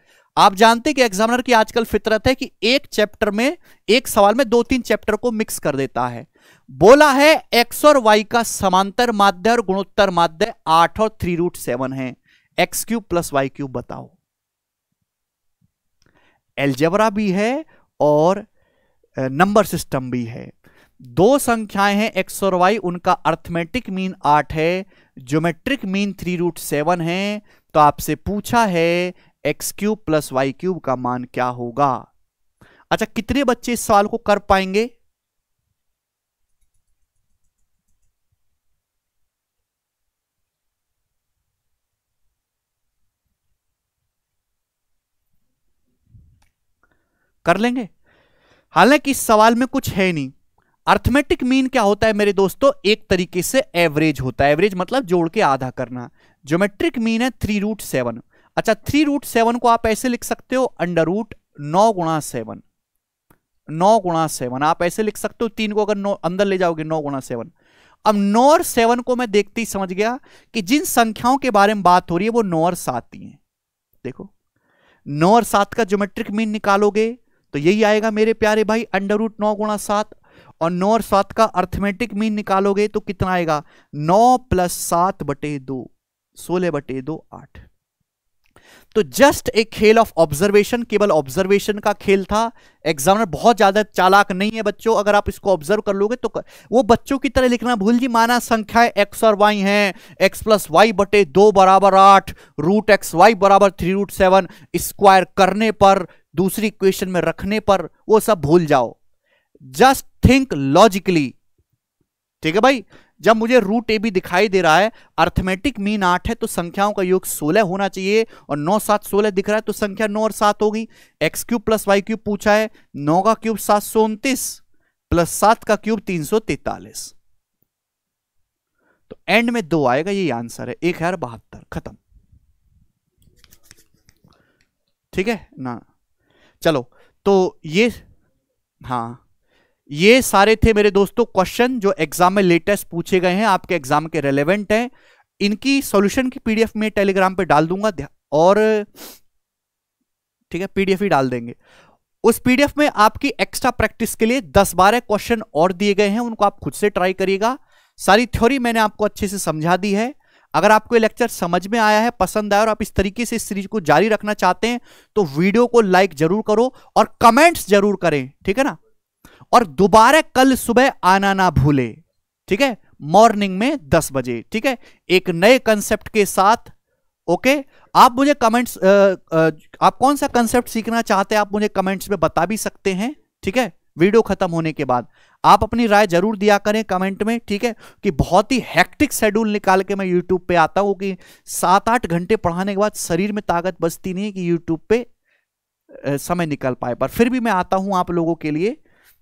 आप जानते कि एग्जामिनर की आजकल फितरत है कि एक चैप्टर में एक सवाल में दो तीन चैप्टर को मिक्स कर देता है बोला है एक्स और वाई का समांतर माध्य और गुणोत्तर माध्य आठ और थ्री रूट सेवन है X cube plus Y cube बताओ एलजेबरा भी है और नंबर सिस्टम भी है दो संख्याएं हैं एक्स और वाई उनका अर्थमेटिक मीन आठ है geometric mean three root seven है तो आपसे पूछा है X cube plus Y cube का मान क्या होगा अच्छा कितने बच्चे इस सवाल को कर पाएंगे कर लेंगे हालांकि इस सवाल में कुछ है नहीं अर्थमेटिक मीन क्या होता है मेरे दोस्तों एक तरीके से एवरेज होता है एवरेज मतलब जोड़ के आधा करना ज्योमेट्रिक मीन है थ्री रूट सेवन अच्छा थ्री रूट सेवन को आप ऐसे लिख सकते हो अंडर रूट नौ गुणा सेवन नौ गुणा सेवन आप ऐसे लिख सकते हो तीन को अगर नौ अंदर ले जाओगे नौ गुणा सेवन अब नौ और सेवन को मैं देखते ही समझ गया कि जिन संख्याओं के बारे में बात हो रही है वो नौ और सात ही है देखो नौ और सात का ज्योमेट्रिक मीन निकालोगे तो यही आएगा मेरे प्यारे भाई अंडर रूट नौ गुणा सात और नौ और सात का अर्थमेटिक मीन निकालोगे तो कितना आएगा नौ प्लस सात बटे दो सोलह बटे दो आठ तो जस्ट एक खेल ऑफ ऑब्जर्वेशन केवल ऑब्जर्वेशन का खेल था एग्जामिनर बहुत ज्यादा चालाक नहीं है बच्चों अगर आप इसको ऑब्जर्व कर लोगे तो कर, वो बच्चों की तरह लिखना भूल जी माना संख्याएं एक्स और वाई है एक्स प्लस वाई बटे दो बराबर आठ रूट एक्स वाई बराबर थ्री रूट सेवन स्क्वायर करने पर दूसरी क्वेश्चन में रखने पर वो सब भूल जाओ जस्ट थिंक लॉजिकली ठीक है भाई जब मुझे रूट ए बी दिखाई दे रहा है अर्थमेटिक मीन आठ है तो संख्याओं का योग सोलह होना चाहिए और नौ सात सोलह दिख रहा है तो संख्या नौ और सात होगी X cube plus Y cube पूछा है नौ का क्यूब सात सौ उनतीस प्लस सात का क्यूब तीन सौ तैतालीस तो एंड में दो आएगा ये आंसर है एक हजार बहत्तर खत्म ठीक है ना चलो तो ये हाँ ये सारे थे मेरे दोस्तों क्वेश्चन जो एग्जाम में लेटेस्ट पूछे गए हैं आपके एग्जाम के रेलेवेंट हैं इनकी सॉल्यूशन की पीडीएफ में टेलीग्राम पे डाल दूंगा और ठीक है पीडीएफ ही डाल देंगे उस पीडीएफ में आपकी एक्स्ट्रा प्रैक्टिस के लिए 10 बारह क्वेश्चन और दिए गए हैं उनको आप खुद से ट्राई करिएगा सारी थ्योरी मैंने आपको अच्छे से समझा दी है अगर आपको ये लेक्चर समझ में आया है पसंद आया और आप इस तरीके से इस सीरीज को जारी रखना चाहते हैं तो वीडियो को लाइक जरूर करो और कमेंट्स जरूर करें ठीक है ना और दोबारा कल सुबह आना ना भूले ठीक है मॉर्निंग में दस बजे ठीक है एक नए कंसेप्ट के साथ ओके आप मुझे कमेंट्स आप कौन सा कंसेप्ट सीखना चाहते हैं आप मुझे कमेंट्स में बता भी सकते हैं ठीक है वीडियो खत्म होने के बाद आप अपनी राय जरूर दिया करें कमेंट में ठीक है कि बहुत ही हैक्टिक शेड्यूल निकाल के मैं यूट्यूब पे आता हूं कि सात आठ घंटे पढ़ाने के बाद शरीर में ताकत बचती नहीं है कि यूट्यूब पे समय निकल पाए पर फिर भी मैं आता हूं आप लोगों के लिए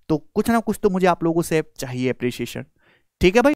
तो कुछ ना कुछ तो मुझे आप लोगों से चाहिए अप्रिसिएशन ठीक है भाई